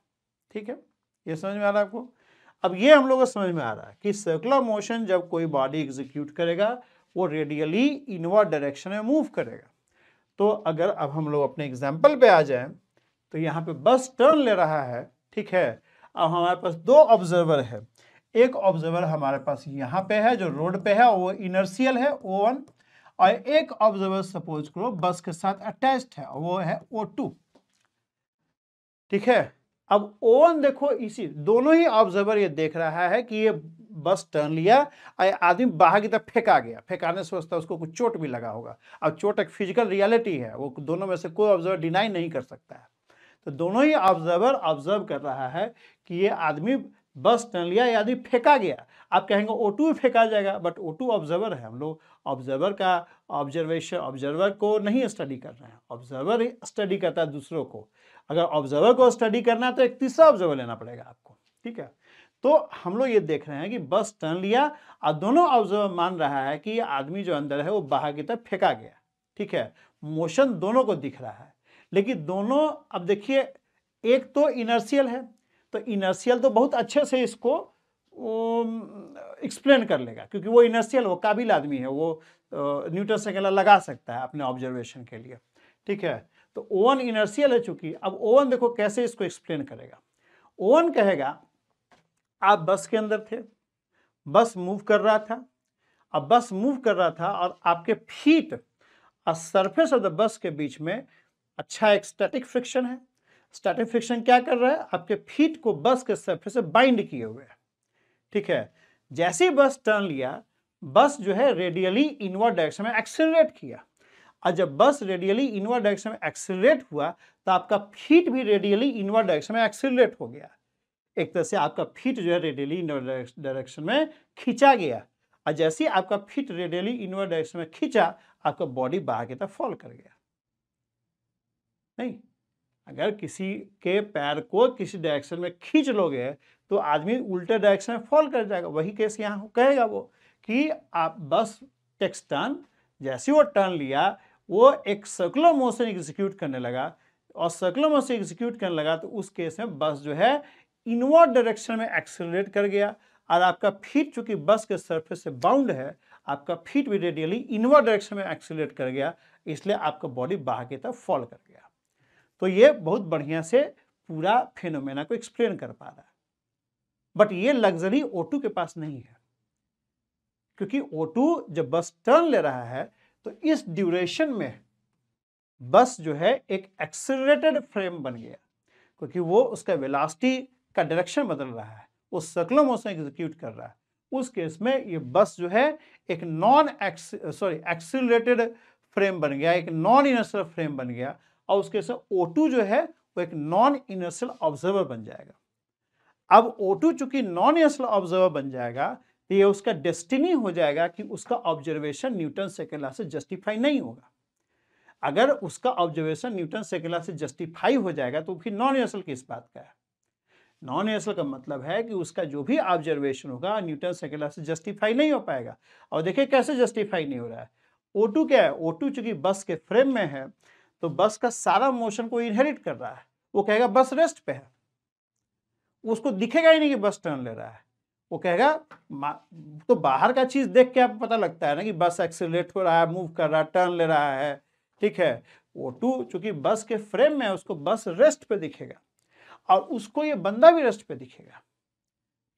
ठीक है ये समझ में आ रहा है आपको अब ये हम लोग को समझ में आ रहा है कि सर्कुलर मोशन जब कोई बॉडी एग्जीक्यूट करेगा वो रेडियली इनवर्ड डायरेक्शन में मूव करेगा तो अगर अब हम लोग अपने एग्जाम्पल पे आ जाए तो यहाँ पे बस टर्न ले रहा है ठीक है अब हमारे पास दो ऑब्जर्वर है एक ऑब्जर्वर हमारे पास यहाँ पे है जो रोड पे है वो इनर्शियल है ओ वन और एक ऑब्जर्वर सपोज करो बस के साथ अटैच्ड है वो है ओ टू ठीक है अब ओ वन देखो इसी दोनों ही ऑब्जर्वर ये देख रहा है कि ये बस टर्न लिया आदमी बाहर की तरफ फेंका गया फेंकाने से सोचता उसको कुछ चोट भी लगा होगा अब चोट एक फिजिकल रियलिटी है वो दोनों में से कोई ऑब्जर्वर डिनाई नहीं कर सकता है तो दोनों ही ऑब्जर्वर ऑब्जर्व कर रहा है कि ये आदमी बस टर्न लिया ये आदमी फेंका गया आप कहेंगे ओ टू फेंका जाएगा बट ओ टू ऑब्जर्वर है हम लोग ऑब्जर्वर का ऑब्जर्वेशन ऑब्जर्वर को नहीं स्टडी कर रहे हैं ऑब्जर्वर स्टडी करता है दूसरों को अगर ऑब्जर्वर को स्टडी करना है तो एक तीसरा ऑब्जर्वर लेना पड़ेगा आपको ठीक है तो हम लोग ये देख रहे हैं कि बस टर्न लिया और दोनों ऑब्जर्वर मान रहा है कि आदमी जो अंदर है वो बाहर की तरफ फेंका गया ठीक है मोशन दोनों को दिख रहा है लेकिन दोनों अब देखिए एक तो इनर्शियल है तो इनर्शियल तो बहुत अच्छे से इसको एक्सप्लेन कर लेगा क्योंकि वो इनर्शियल वो काबिल आदमी है वो न्यूटन से अकेला लगा सकता है अपने ऑब्जर्वेशन के लिए ठीक है तो ओवन इनर्शियल है चूंकि अब ओवन देखो कैसे इसको एक्सप्लेन करेगा ओवन कहेगा आप बस के अंदर थे बस मूव कर रहा था अब बस मूव कर रहा था और आपके फीट और सरफेस ऑफ द बस के बीच में अच्छा एक स्टैटिक फ्रिक्शन है स्टैटिक फ्रिक्शन क्या कर रहा है आपके फीट को बस के सरफेस से बाइंड किए हुए है ठीक है जैसे ही बस टर्न लिया बस जो है रेडियली इनवर्ड डायरेक्शन में एक्सेलरेट किया और जब बस रेडियली इनवर्ड डायरेक्शन में एक्सेलरेट हुआ तो आपका फीट भी रेडियली इनवर्ड डायरेक्शन में एक्सेलरेट हो गया एक तरह से आपका फिट जो है रेडियली इनवर्ड डायरेक्शन में खींचा गया और जैसे ही आपका फिट रेडियली इनवर्ड डायरेक्शन में खींचा आपका बॉडी बाहर की तरफ फॉल कर गया नहीं अगर किसी के पैर को किसी डायरेक्शन में खींच लोगे तो आदमी उल्टे डायरेक्शन में फॉल कर जाएगा वही केस यहाँ कहेगा वो कि आप बस टेक्स टर्न जैसे वो टर्न लिया वो एक सर्कुलर मोशन एग्जीक्यूट करने लगा और सर्कुलर मोशन एग्जीक्यूट करने लगा तो उस केस में बस जो है इनवर्ड डायरेक्शन में एक्सेलरेट कर गया और आपका फीट चूंकि बस के सरफेस से बाउंड है आपका फीट भी रेडियली इनवर्ड डायरेक्शन में एक्सेलरेट कर गया इसलिए आपका बॉडी बाहर की तरफ फॉल कर गया तो ये बहुत बढ़िया से पूरा फेनोमेना को एक्सप्लेन कर पा रहा है बट ये लग्जरी ओटू के पास नहीं है क्योंकि ओटू जब बस टर्न ले रहा है तो इस ड्यूरेशन में बस जो है एक एक्सेलरेटेड फ्रेम बन गया क्योंकि वो उसका वेलास्टी का डायरेक्शन बदल रहा है वो सर्कुलर मोशन एग्जीक्यूट कर रहा है उस केस में ये बस जो है एक non ex sorry accelerated frame बन गया एक नॉन इनर्शियल फ्रेम बन गया और उसके से O2 जो है वो एक नॉन इनर्शियल ऑब्जर्वर बन जाएगा अब O2 चूंकि नॉन इनर्शियल ऑब्जर्वर बन जाएगा तो ये उसका डेस्टिनी हो जाएगा कि उसका ऑब्जर्वेशन न्यूटन सेकेंडला से जस्टिफाई नहीं होगा अगर उसका ऑब्जर्वेशन न्यूटन सेकेंडला से जस्टिफाई हो जाएगा तो फिर नॉन इनर्शियल किस बात का है नॉन एसल का मतलब है कि उसका जो भी ऑब्जर्वेशन होगा न्यूटन सेकेंड लॉ से जस्टिफाई नहीं हो पाएगा और देखिए कैसे जस्टिफाई नहीं हो रहा है ओ टू क्या है ओ टू चूंकि बस के फ्रेम में है तो बस का सारा मोशन को इनहेरिट कर रहा है वो कहेगा बस रेस्ट पे है उसको दिखेगा ही नहीं कि बस टर्न ले रहा है वो कहेगा तो बाहर का चीज देख के आपको पता लगता है ना कि बस एक्सीट हो रहा है मूव कर रहा है टर्न ले रहा है ठीक है ओ टू चूंकि बस के फ्रेम में है उसको बस रेस्ट पे दिखेगा और उसको ये बंदा भी रस्ट पे दिखेगा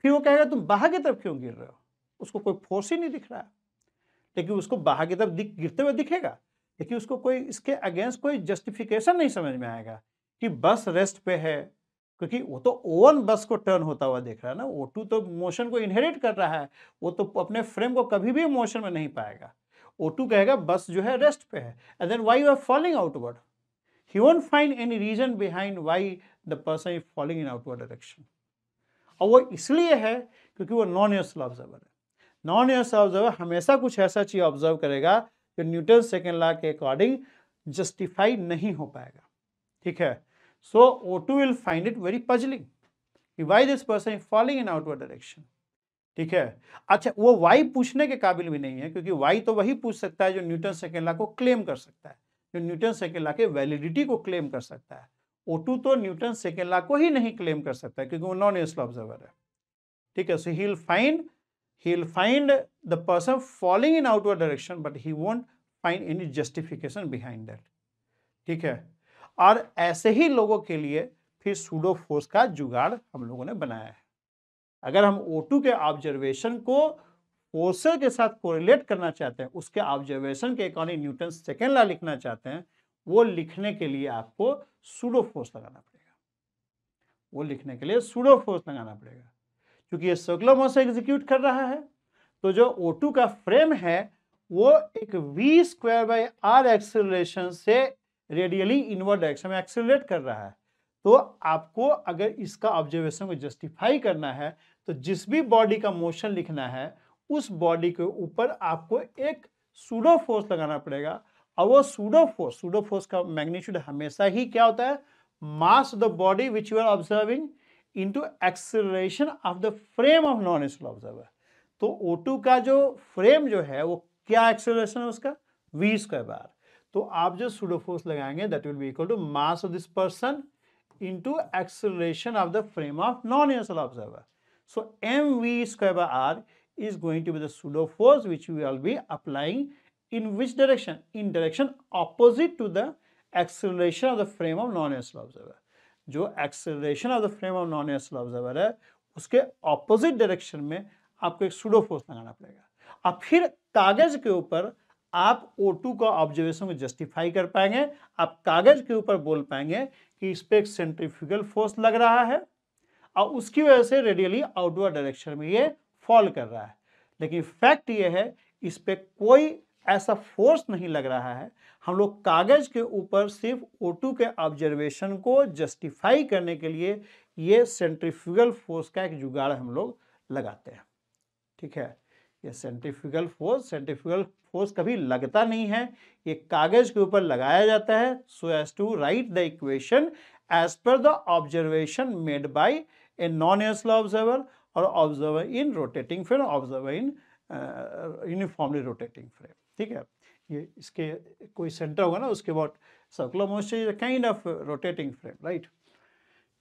फिर वो कहेगा तुम बाहर की तरफ क्यों गिर रहे हो उसको कोई फोर्स ही नहीं दिख रहा है लेकिन उसको बाहर की तरफ दिख गिरते हुए दिखेगा लेकिन उसको कोई इसके अगेंस्ट कोई जस्टिफिकेशन नहीं समझ में आएगा कि बस रेस्ट पे है क्योंकि वो तो ओवन बस को टर्न होता हुआ देख रहा है ना ओ टू तो मोशन को इनहेरिट कर रहा है वो तो अपने फ्रेम को कभी भी मोशन में नहीं पाएगा ओ टू कहेगा बस जो है रेस्ट पे है and then why you are falling outward he won't find any reason behind why the person is falling in outward direction और वो इसलिए है क्योंकि वो नॉन यूसल ऑब्जर्वर है नॉन यूसल ऑब्जर्वर हमेशा कुछ ऐसा चीज ऑब्जर्व करेगा जो न्यूटन सेकेंड लॉ के अकॉर्डिंग जस्टिफाई नहीं हो पाएगा ठीक है so O two will find it very puzzling why this person is falling in outward direction ठीक है अच्छा वो वाई पूछने के काबिल भी नहीं है क्योंकि वाई तो वही पूछ सकता है जो न्यूटन सेकेंड लॉ को क्लेम कर सकता है जो न्यूटन सेकेंड लॉ के वैलिडिटी को क्लेम कर सकता है ओ टू तो न्यूटन सेकेंड लॉ को ही नहीं क्लेम कर सकता क्योंकि वो नॉन एसल ऑब्जर्वर है ठीक है so he find he find the person person in outward direction but he he find any justification behind that ठीक है और ऐसे ही लोगों के लिए फिर सूडो फोर्स का जुगाड़ हम लोगों ने बनाया है अगर हम टू के ऑब्जर्वेशन को फोर्सर के साथ कोरिलेट करना चाहते हैं उसके ऑब्जर्वेशन के अकॉर्डिंग न्यूटन सेकेंड लॉ लिखना चाहते हैं वो लिखने के लिए आपको फोर्स लगाना पड़ेगा वो लिखने के लिए फोर्स लगाना पड़ेगा क्योंकि ये सर्कुलमोस एग्जीक्यूट कर रहा है तो जो O2 का फ्रेम है वो एक v square by r acceleration से रेडियली इनवर्ड डायरेक्शन में एक्सेलरेट कर रहा है तो आपको अगर इसका ऑब्जर्वेशन को जस्टिफाई करना है तो जिस भी बॉडी का मोशन लिखना है उस बॉडी के ऊपर आपको एक सुडो फोर्स लगाना पड़ेगा अब वो सूडोफोर्स सूडोफोर्स का मैग्नीट्यूड हमेशा ही क्या होता है mass the body which you are observing into acceleration of the frame of non inertial observer तो O2 का जो फ्रेम जो है वो क्या एक्सेलरेशन है उसका वी स्क्वायर बार तो आप जो सूडोफोर्स लगाएंगे that will be equal to mass of this person into acceleration of the frame of non inertial observer so m v square bar is going to be the pseudo which which will be applying in which direction? In direction opposite to the acceleration of the frame of non-aerial observer. जो acceleration of the frame of non-aerial observer है उसके opposite direction में आपको एक sudo force लगाना पड़ेगा अब फिर कागज के ऊपर आप O2 का ऑब्जर्वेशन को जस्टिफाई कर पाएंगे आप कागज के ऊपर बोल पाएंगे कि इस पर एक सेंट्रीफ्यूगल फोर्स लग रहा है और उसकी वजह से रेडियली आउटवर्ड डायरेक्शन में ये फॉल कर रहा है लेकिन फैक्ट ये है इस पर कोई ऐसा फोर्स नहीं लग रहा है हम लोग कागज़ के ऊपर सिर्फ O2 के ऑब्जर्वेशन को जस्टिफाई करने के लिए ये सेंट्रीफ्यूगल फोर्स का एक जुगाड़ हम लोग लगाते हैं ठीक है ये सेंट्रीफ्यूगल फोर्स सेंट्रीफ्यूगल फोर्स कभी लगता नहीं है ये कागज के ऊपर लगाया जाता है so as to write the equation as per the observation made by a non एसला ऑब्जर्वर और observer in rotating frame observer in uniformly rotating frame ठीक है ये इसके कोई सेंटर होगा ना उसके बाद circular motion is a kind of rotating frame right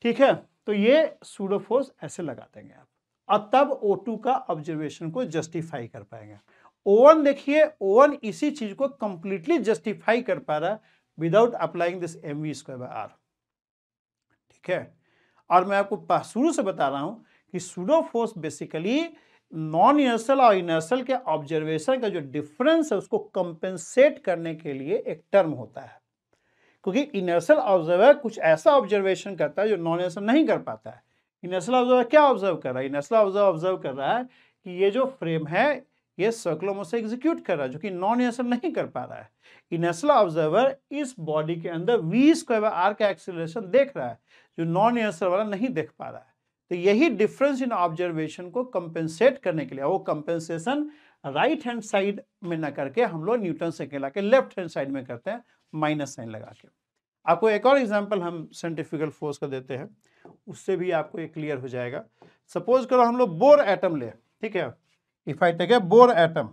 ठीक है तो ये सूडोफोर्स ऐसे लगा देंगे आप अब तब O2 का ऑब्जर्वेशन को जस्टिफाई कर पाएंगे ओवन देखिए ओवन इसी चीज को कंप्लीटली जस्टिफाई कर पा रहा है without applying this m v square by r ठीक है और मैं आपको शुरू से बता रहा हूं कि सूडोफोर्स बेसिकली नॉन यूनिवर्सल और यूनिवर्सल के ऑब्जर्वेशन का जो डिफरेंस है उसको कंपेंसेट करने के लिए एक टर्म होता है क्योंकि यूनिवर्सल ऑब्जर्वर कुछ ऐसा ऑब्जर्वेशन करता है जो नॉन यूनिवर्सल नहीं कर पाता है यूनिवर्सल ऑब्जर्वर क्या ऑब्जर्व कर रहा है यूनिवर्सल ऑब्जर्वर ऑब्जर्व कर रहा है कि ये जो फ्रेम है ये सर्कुलर से एग्जीक्यूट कर रहा है जो कि नॉन यूनिवर्सल नहीं कर पा रहा है यूनिवर्सल ऑब्जर्वर इस बॉडी के अंदर वी स्क्वायर आर का एक्सीलरेशन देख रहा है जो नॉन यूनिवर्सल वाला नहीं देख पा रहा है तो यही डिफरेंस इन ऑब्जर्वेशन को कंपेंसेट करने के लिए वो कंपेंसेशन राइट हैंड साइड में ना करके हम लोग न्यूटन से ला के लेफ्ट हैंड साइड में करते हैं माइनस साइन लगा के आपको एक और एग्जाम्पल हम साइंटिफिकल फोर्स का देते हैं उससे भी आपको ये क्लियर हो जाएगा सपोज करो हम लोग बोर एटम ले ठीक है if I take a Bohr atom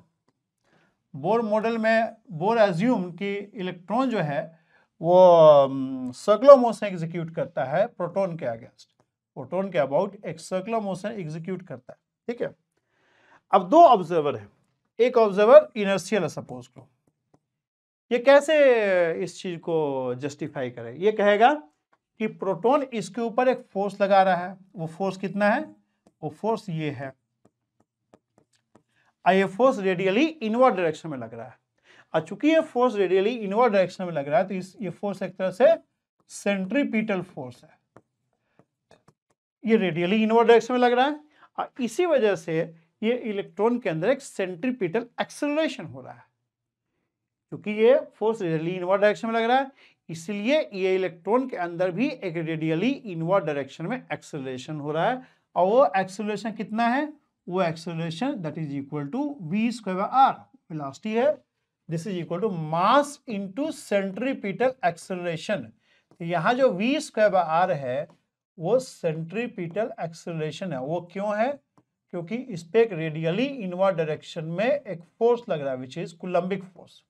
Bohr model में बोर एज्यूम कि इलेक्ट्रॉन जो है वो सर्कुलर मोशन एग्जीक्यूट करता है प्रोटोन के अगेंस्ट प्रोटोन के अबाउट एक सर्कुलर मोशन एग्जीक्यूट करता है ठीक है अब दो ऑब्जर्वर है एक ऑब्जर्वर इनर्शियल है सपोज करो ये कैसे इस चीज को जस्टिफाई करे ये कहेगा कि प्रोटोन इसके ऊपर एक फोर्स लगा रहा है वो फोर्स कितना है वो फोर्स ये है ये फोर्स रेडियली इनवर्ड डायरेक्शन में लग रहा है और चूंकि ये फोर्स रेडियली इनवर्ड डायरेक्शन में लग रहा है तो इस ये फोर्स एक तरह से सेंट्रीपिटल फोर्स है ये रेडियली इनवर्ड डायरेक्शन में लग रहा है और इसी वजह से ये इलेक्ट्रॉन के अंदर एक सेंट्रीपिटल एक्सेलरेशन हो रहा है क्योंकि ये फोर्स रेडियली इनवर्ड डायरेक्शन में लग रहा है इसलिए ये इलेक्ट्रॉन के अंदर भी एक रेडियली इनवर्ड डायरेक्शन में एक्सेलरेशन हो रहा है और वो एक्सेलरेशन कितना है वो acceleration that is equal to v square r velocity है this is equal to mass into centripetal acceleration यहाँ जो वी स्क्वायर आर है वो सेंट्रीपिटल एक्सेलरेशन है वो क्यों है क्योंकि इस पर एक रेडियली इनवर्ड डायरेक्शन में एक फोर्स लग रहा है विच इज कुलंबिक फोर्स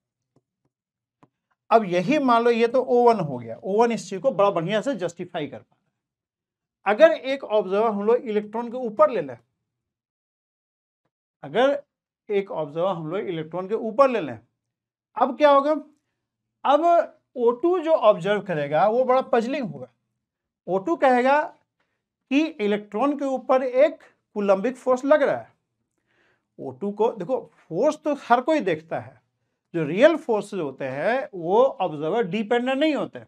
अब यही मान लो ये तो ओवन हो गया ओवन इस चीज को बड़ा बढ़िया से जस्टिफाई कर पा अगर एक ऑब्जर्वर हम लोग इलेक्ट्रॉन के ऊपर ले लें अगर एक ऑब्जर्वर हम लोग इलेक्ट्रॉन के ऊपर ले लें अब क्या होगा अब ओ टू जो ऑब्जर्व करेगा वो बड़ा पजलिंग होगा O2 कहेगा कि इलेक्ट्रॉन के ऊपर एक कुलंबिक फोर्स लग रहा है O2 को देखो फोर्स तो हर कोई देखता है जो रियल फोर्स होते हैं वो ऑब्जर्वर डिपेंडेंट नहीं होते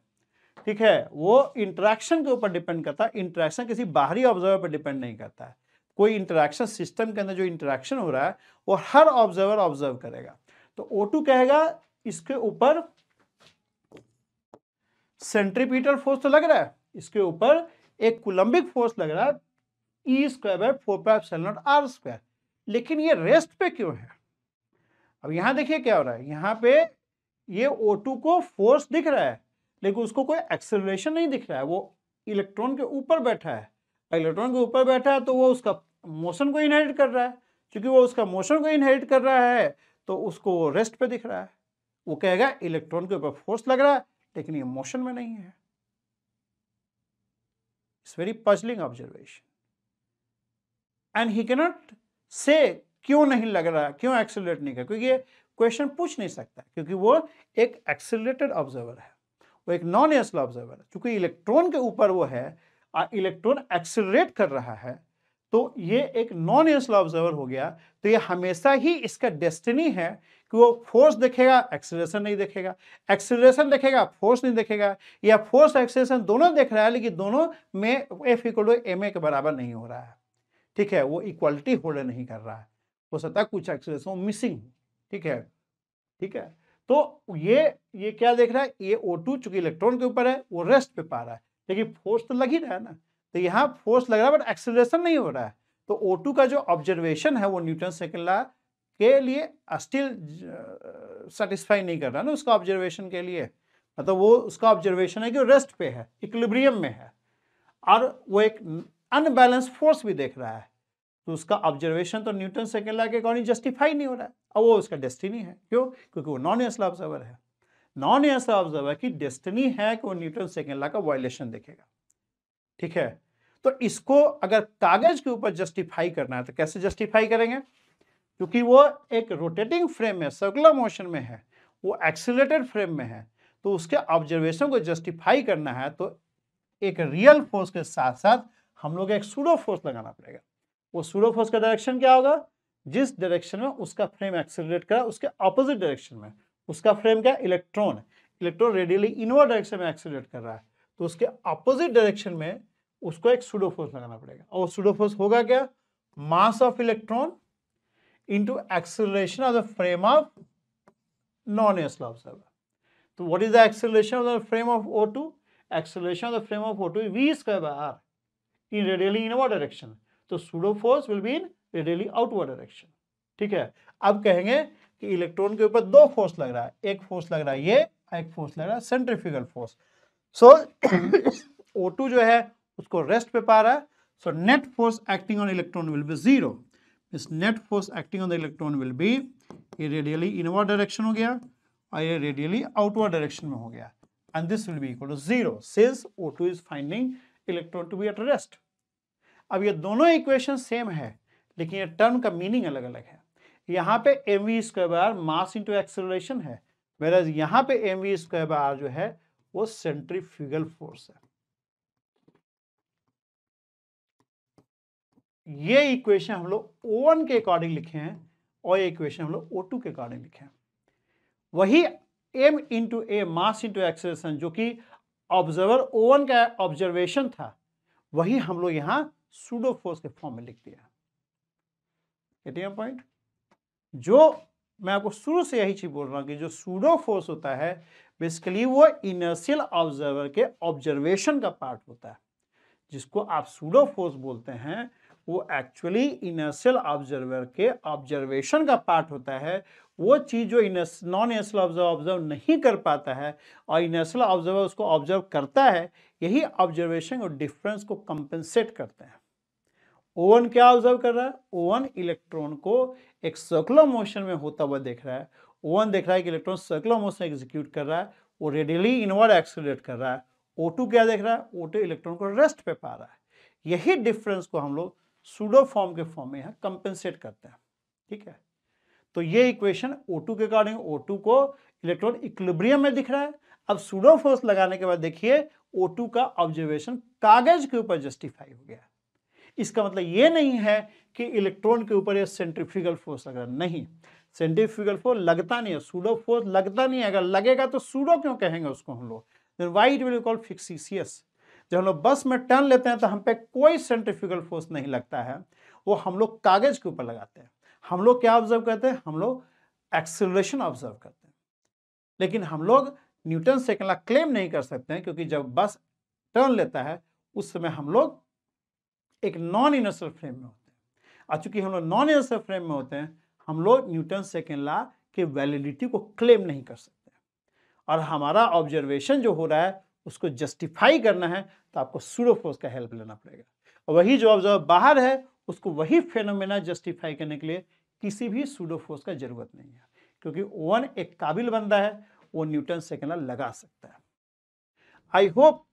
ठीक है वो इंट्रैक्शन के ऊपर डिपेंड करता है इंट्रैक्शन किसी बाहरी ऑब्जर्वर पर डिपेंड नहीं करता है कोई इंटरेक्शन सिस्टम के अंदर जो इंटरेक्शन हो रहा है वो हर ऑब्जर्वर ऑब्जर्व करेगा तो O2 कहेगा इसके ऊपर सेंट्रीपीटर फोर्स तो लग रहा है इसके ऊपर एक कुलंबिक फोर्स लग रहा है e square by four pi f naught r square लेकिन ये रेस्ट पे क्यों है अब यहाँ देखिए क्या हो रहा है यहाँ पे ये O2 को फोर्स दिख रहा है लेकिन उसको कोई एक्सेलरेशन नहीं दिख रहा है वो इलेक्ट्रॉन के ऊपर बैठा है इलेक्ट्रॉन के ऊपर बैठा है तो वो उसका मोशन को इनहेरिट कर रहा है क्योंकि वो उसका मोशन को इनहेरिट कर रहा है तो उसको रेस्ट पे दिख रहा है वो कहेगा इलेक्ट्रॉन के ऊपर फोर्स लग रहा है लेकिन ये मोशन में नहीं है it's very puzzling observation and he cannot say क्यों नहीं लग रहा क्यों एक्सेलरेट नहीं कर क्योंकि ये क्वेश्चन पूछ नहीं सकता क्योंकि वो एक एक्सेलरेटेड ऑब्जर्वर है वो एक नॉन एसल ऑब्जर्वर है क्योंकि इलेक्ट्रॉन के ऊपर वो है इलेक्ट्रॉन एक्सेलरेट कर रहा है तो ये एक नॉन यूएस ऑब्जर्वर हो गया तो ये हमेशा ही इसका डेस्टिनी है कि वो फोर्स देखेगा एक्सेलरेशन नहीं देखेगा एक्सेलरेशन देखेगा फोर्स नहीं देखेगा या फोर्स एक्सेलरेशन दोनों देख रहा है लेकिन दोनों में f equal to m a के बराबर नहीं हो रहा है ठीक है वो इक्वालिटी होल्ड नहीं कर रहा है हो सकता है कुछ एक्सेलरेशन मिसिंग ठीक है ठीक है तो ये ये क्या देख रहा है ये ओ टू चूंकि इलेक्ट्रॉन के ऊपर है वो रेस्ट पे पा रहा है लेकिन फोर्स तो लग ही रहा है ना तो यहाँ फोर्स लग रहा है बट एक्सेलरेशन नहीं हो रहा है तो टू का जो ऑब्जर्वेशन है वो न्यूटन सेकेंड ला के लिए स्टिल सेटिस्फाई uh, नहीं कर रहा ना उसका ऑब्जर्वेशन के लिए मतलब तो वो उसका ऑब्जर्वेशन है कि रेस्ट पे है इक्लिब्रियम में है और वो एक अनबैलेंस फोर्स भी देख रहा है तो उसका ऑब्जर्वेशन तो न्यूटन सेकेंड ला के अकॉर्डिंग जस्टिफाई नहीं हो रहा है और वो उसका डेस्टिनी है क्यों क्योंकि वो नॉन एसला ऑब्जर्वर है नॉन एसला ऑब्जर्वर की डेस्टिनी है कि वो न्यूटन सेकेंड ला का वायलेशन देखेगा ठीक है तो इसको अगर कागज के ऊपर जस्टिफाई करना है तो कैसे जस्टिफाई करेंगे क्योंकि वो एक रोटेटिंग फ्रेम में सर्कुलर मोशन में है वो एक्सिलेटेड फ्रेम में है तो उसके ऑब्जर्वेशन को जस्टिफाई करना है तो एक रियल फोर्स के साथ साथ हम लोग एक सूडो फोर्स लगाना पड़ेगा वो सूडो फोर्स का डायरेक्शन क्या होगा जिस डायरेक्शन में उसका फ्रेम एक्सेलरेट करा उसके ऑपोजिट डायरेक्शन में उसका फ्रेम क्या electron electron radially inward direction में एक्सेलरेट कर रहा है तो उसके ऑपोजिट डायरेक्शन में उसको एक सुडोफोर्स लगाना पड़ेगा और सुडोफोर्स होगा क्या mass of electron into acceleration of the frame of non एसल ऑब्जर्वर तो what is the acceleration of the frame of O two acceleration of the frame of O two v square by r in radially in direction तो pseudo force will be in radially outward direction ठीक है अब कहेंगे कि electron के ऊपर दो force लग रहा है एक फोर्स लग रहा है ये एक फोर्स लग रहा है centrifugal force so O two जो है उसको रेस्ट पे पा रहा है so net force acting on electron will be zero means net force acting on the electron will be ये रेडियली इनवर्ड डायरेक्शन हो गया और ये रेडियली आउटवर्ड डायरेक्शन में हो गया and this will be equal to zero since O2 is finding electron to be at rest अब ये दोनों इक्वेशन सेम है लेकिन ये टर्म का मीनिंग अलग अलग है यहाँ पे m v square bar mass into acceleration है एज यहाँ पे एम वी स्क्वायर बार जो है वो सेंट्रीफ्यूगल फोर्स है ये इक्वेशन हम लोग ओ वन के अकॉर्डिंग लिखे हैं और ये इक्वेशन हम लोग ओ टू के अकॉर्डिंग लिखे हैं वही m into a mass into acceleration जो कि ऑब्जर्वर ओ वन का ऑब्जर्वेशन था वही हम लोग यहाँ सूडो फोर्स के फॉर्म में लिख दिया पॉइंट जो मैं आपको शुरू से यही चीज बोल रहा हूं कि जो सूडो फोर्स होता है बेसिकली वो इनर्शियल ऑब्जर्वर के ऑब्जर्वेशन का पार्ट होता है जिसको आप सूडो फोर्स बोलते हैं वो एक्चुअली इनर्शियल ऑब्जर्वर के ऑब्जर्वेशन का पार्ट होता है वो चीज़ जो नॉन इनर्शियल ऑब्जर्वर ऑब्जर्व नहीं कर पाता है और इनर्शियल ऑब्जर्वर उसको ऑब्जर्व करता है यही ऑब्जर्वेशन और डिफरेंस को कंपेंसेट करते हैं ओवन क्या ऑब्जर्व कर रहा है ओवन इलेक्ट्रॉन को एक सर्कुलर मोशन में होता हुआ देख रहा है ओवन देख रहा है कि इलेक्ट्रॉन सर्कुलर मोशन एग्जीक्यूट कर रहा है वो रेडियली इनवर्ड एक्सलेट कर रहा है ओ क्या देख रहा है ओ इलेक्ट्रॉन को रेस्ट पे पा रहा है यही डिफरेंस को हम लोग सूडो फॉर्म के फॉर्म में यहां कंपेंसेट करते हैं ठीक है तो ये इक्वेशन O2 के अकॉर्डिंग O2 को इलेक्ट्रॉन इक्लिब्रियम में दिख रहा है अब सूडो फोर्स लगाने के बाद देखिए O2 का ऑब्जर्वेशन कागज के ऊपर जस्टिफाई हो गया इसका मतलब ये नहीं है कि इलेक्ट्रॉन के ऊपर यह सेंट्रिफिकल फोर्स लग रहा नहीं सेंट्रिफिकल फोर्स लगता नहीं है सूडो फोर्स लगता नहीं है अगर लगेगा तो सूडो क्यों कहेंगे उसको हम लोग why it will call fictitious जब हम लोग बस में टर्न लेते हैं तो हम पे कोई सेंट्रिफिकल फोर्स नहीं लगता है वो हम लोग कागज के ऊपर लगाते हैं हम लोग क्या ऑब्जर्व करते हैं हम लोग एक्सेलरेशन ऑब्जर्व करते हैं लेकिन हम लोग न्यूटन से अकेला क्लेम नहीं कर सकते हैं क्योंकि जब बस टर्न लेता है उस समय हम लोग एक नॉन इनर्शियल फ्रेम में होते हैं और चूंकि हम लोग नॉन इनर्शियल फ्रेम में होते हैं हम लोग न्यूटन सेकेंड लॉ के वैलिडिटी को क्लेम नहीं कर सकते और हमारा ऑब्जर्वेशन जो हो रहा है उसको जस्टिफाई करना है तो आपको सूडोफोर्स का हेल्प लेना पड़ेगा और वही जो ऑब्जर्व बाहर है उसको वही फेनोमेना जस्टिफाई करने के लिए किसी भी सूडोफोर्स का जरूरत नहीं है क्योंकि ओवन एक काबिल बंदा है वो न्यूटन सेकेंडा लगा सकता है I hope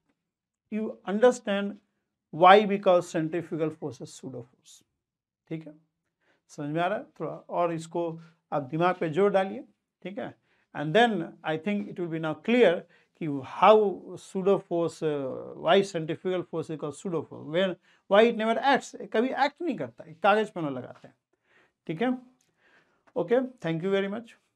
you understand why because centrifugal forces pseudo force ठीक है समझ में आ रहा है थोड़ा और इसको आप दिमाग पे जोर डालिए ठीक है and then I think it will be now clear कि how pseudo force why centrifugal force is pseudo force when why it never acts कभी एक्ट नहीं करता एक कागज पर ना लगाते हैं ठीक है okay thank you very much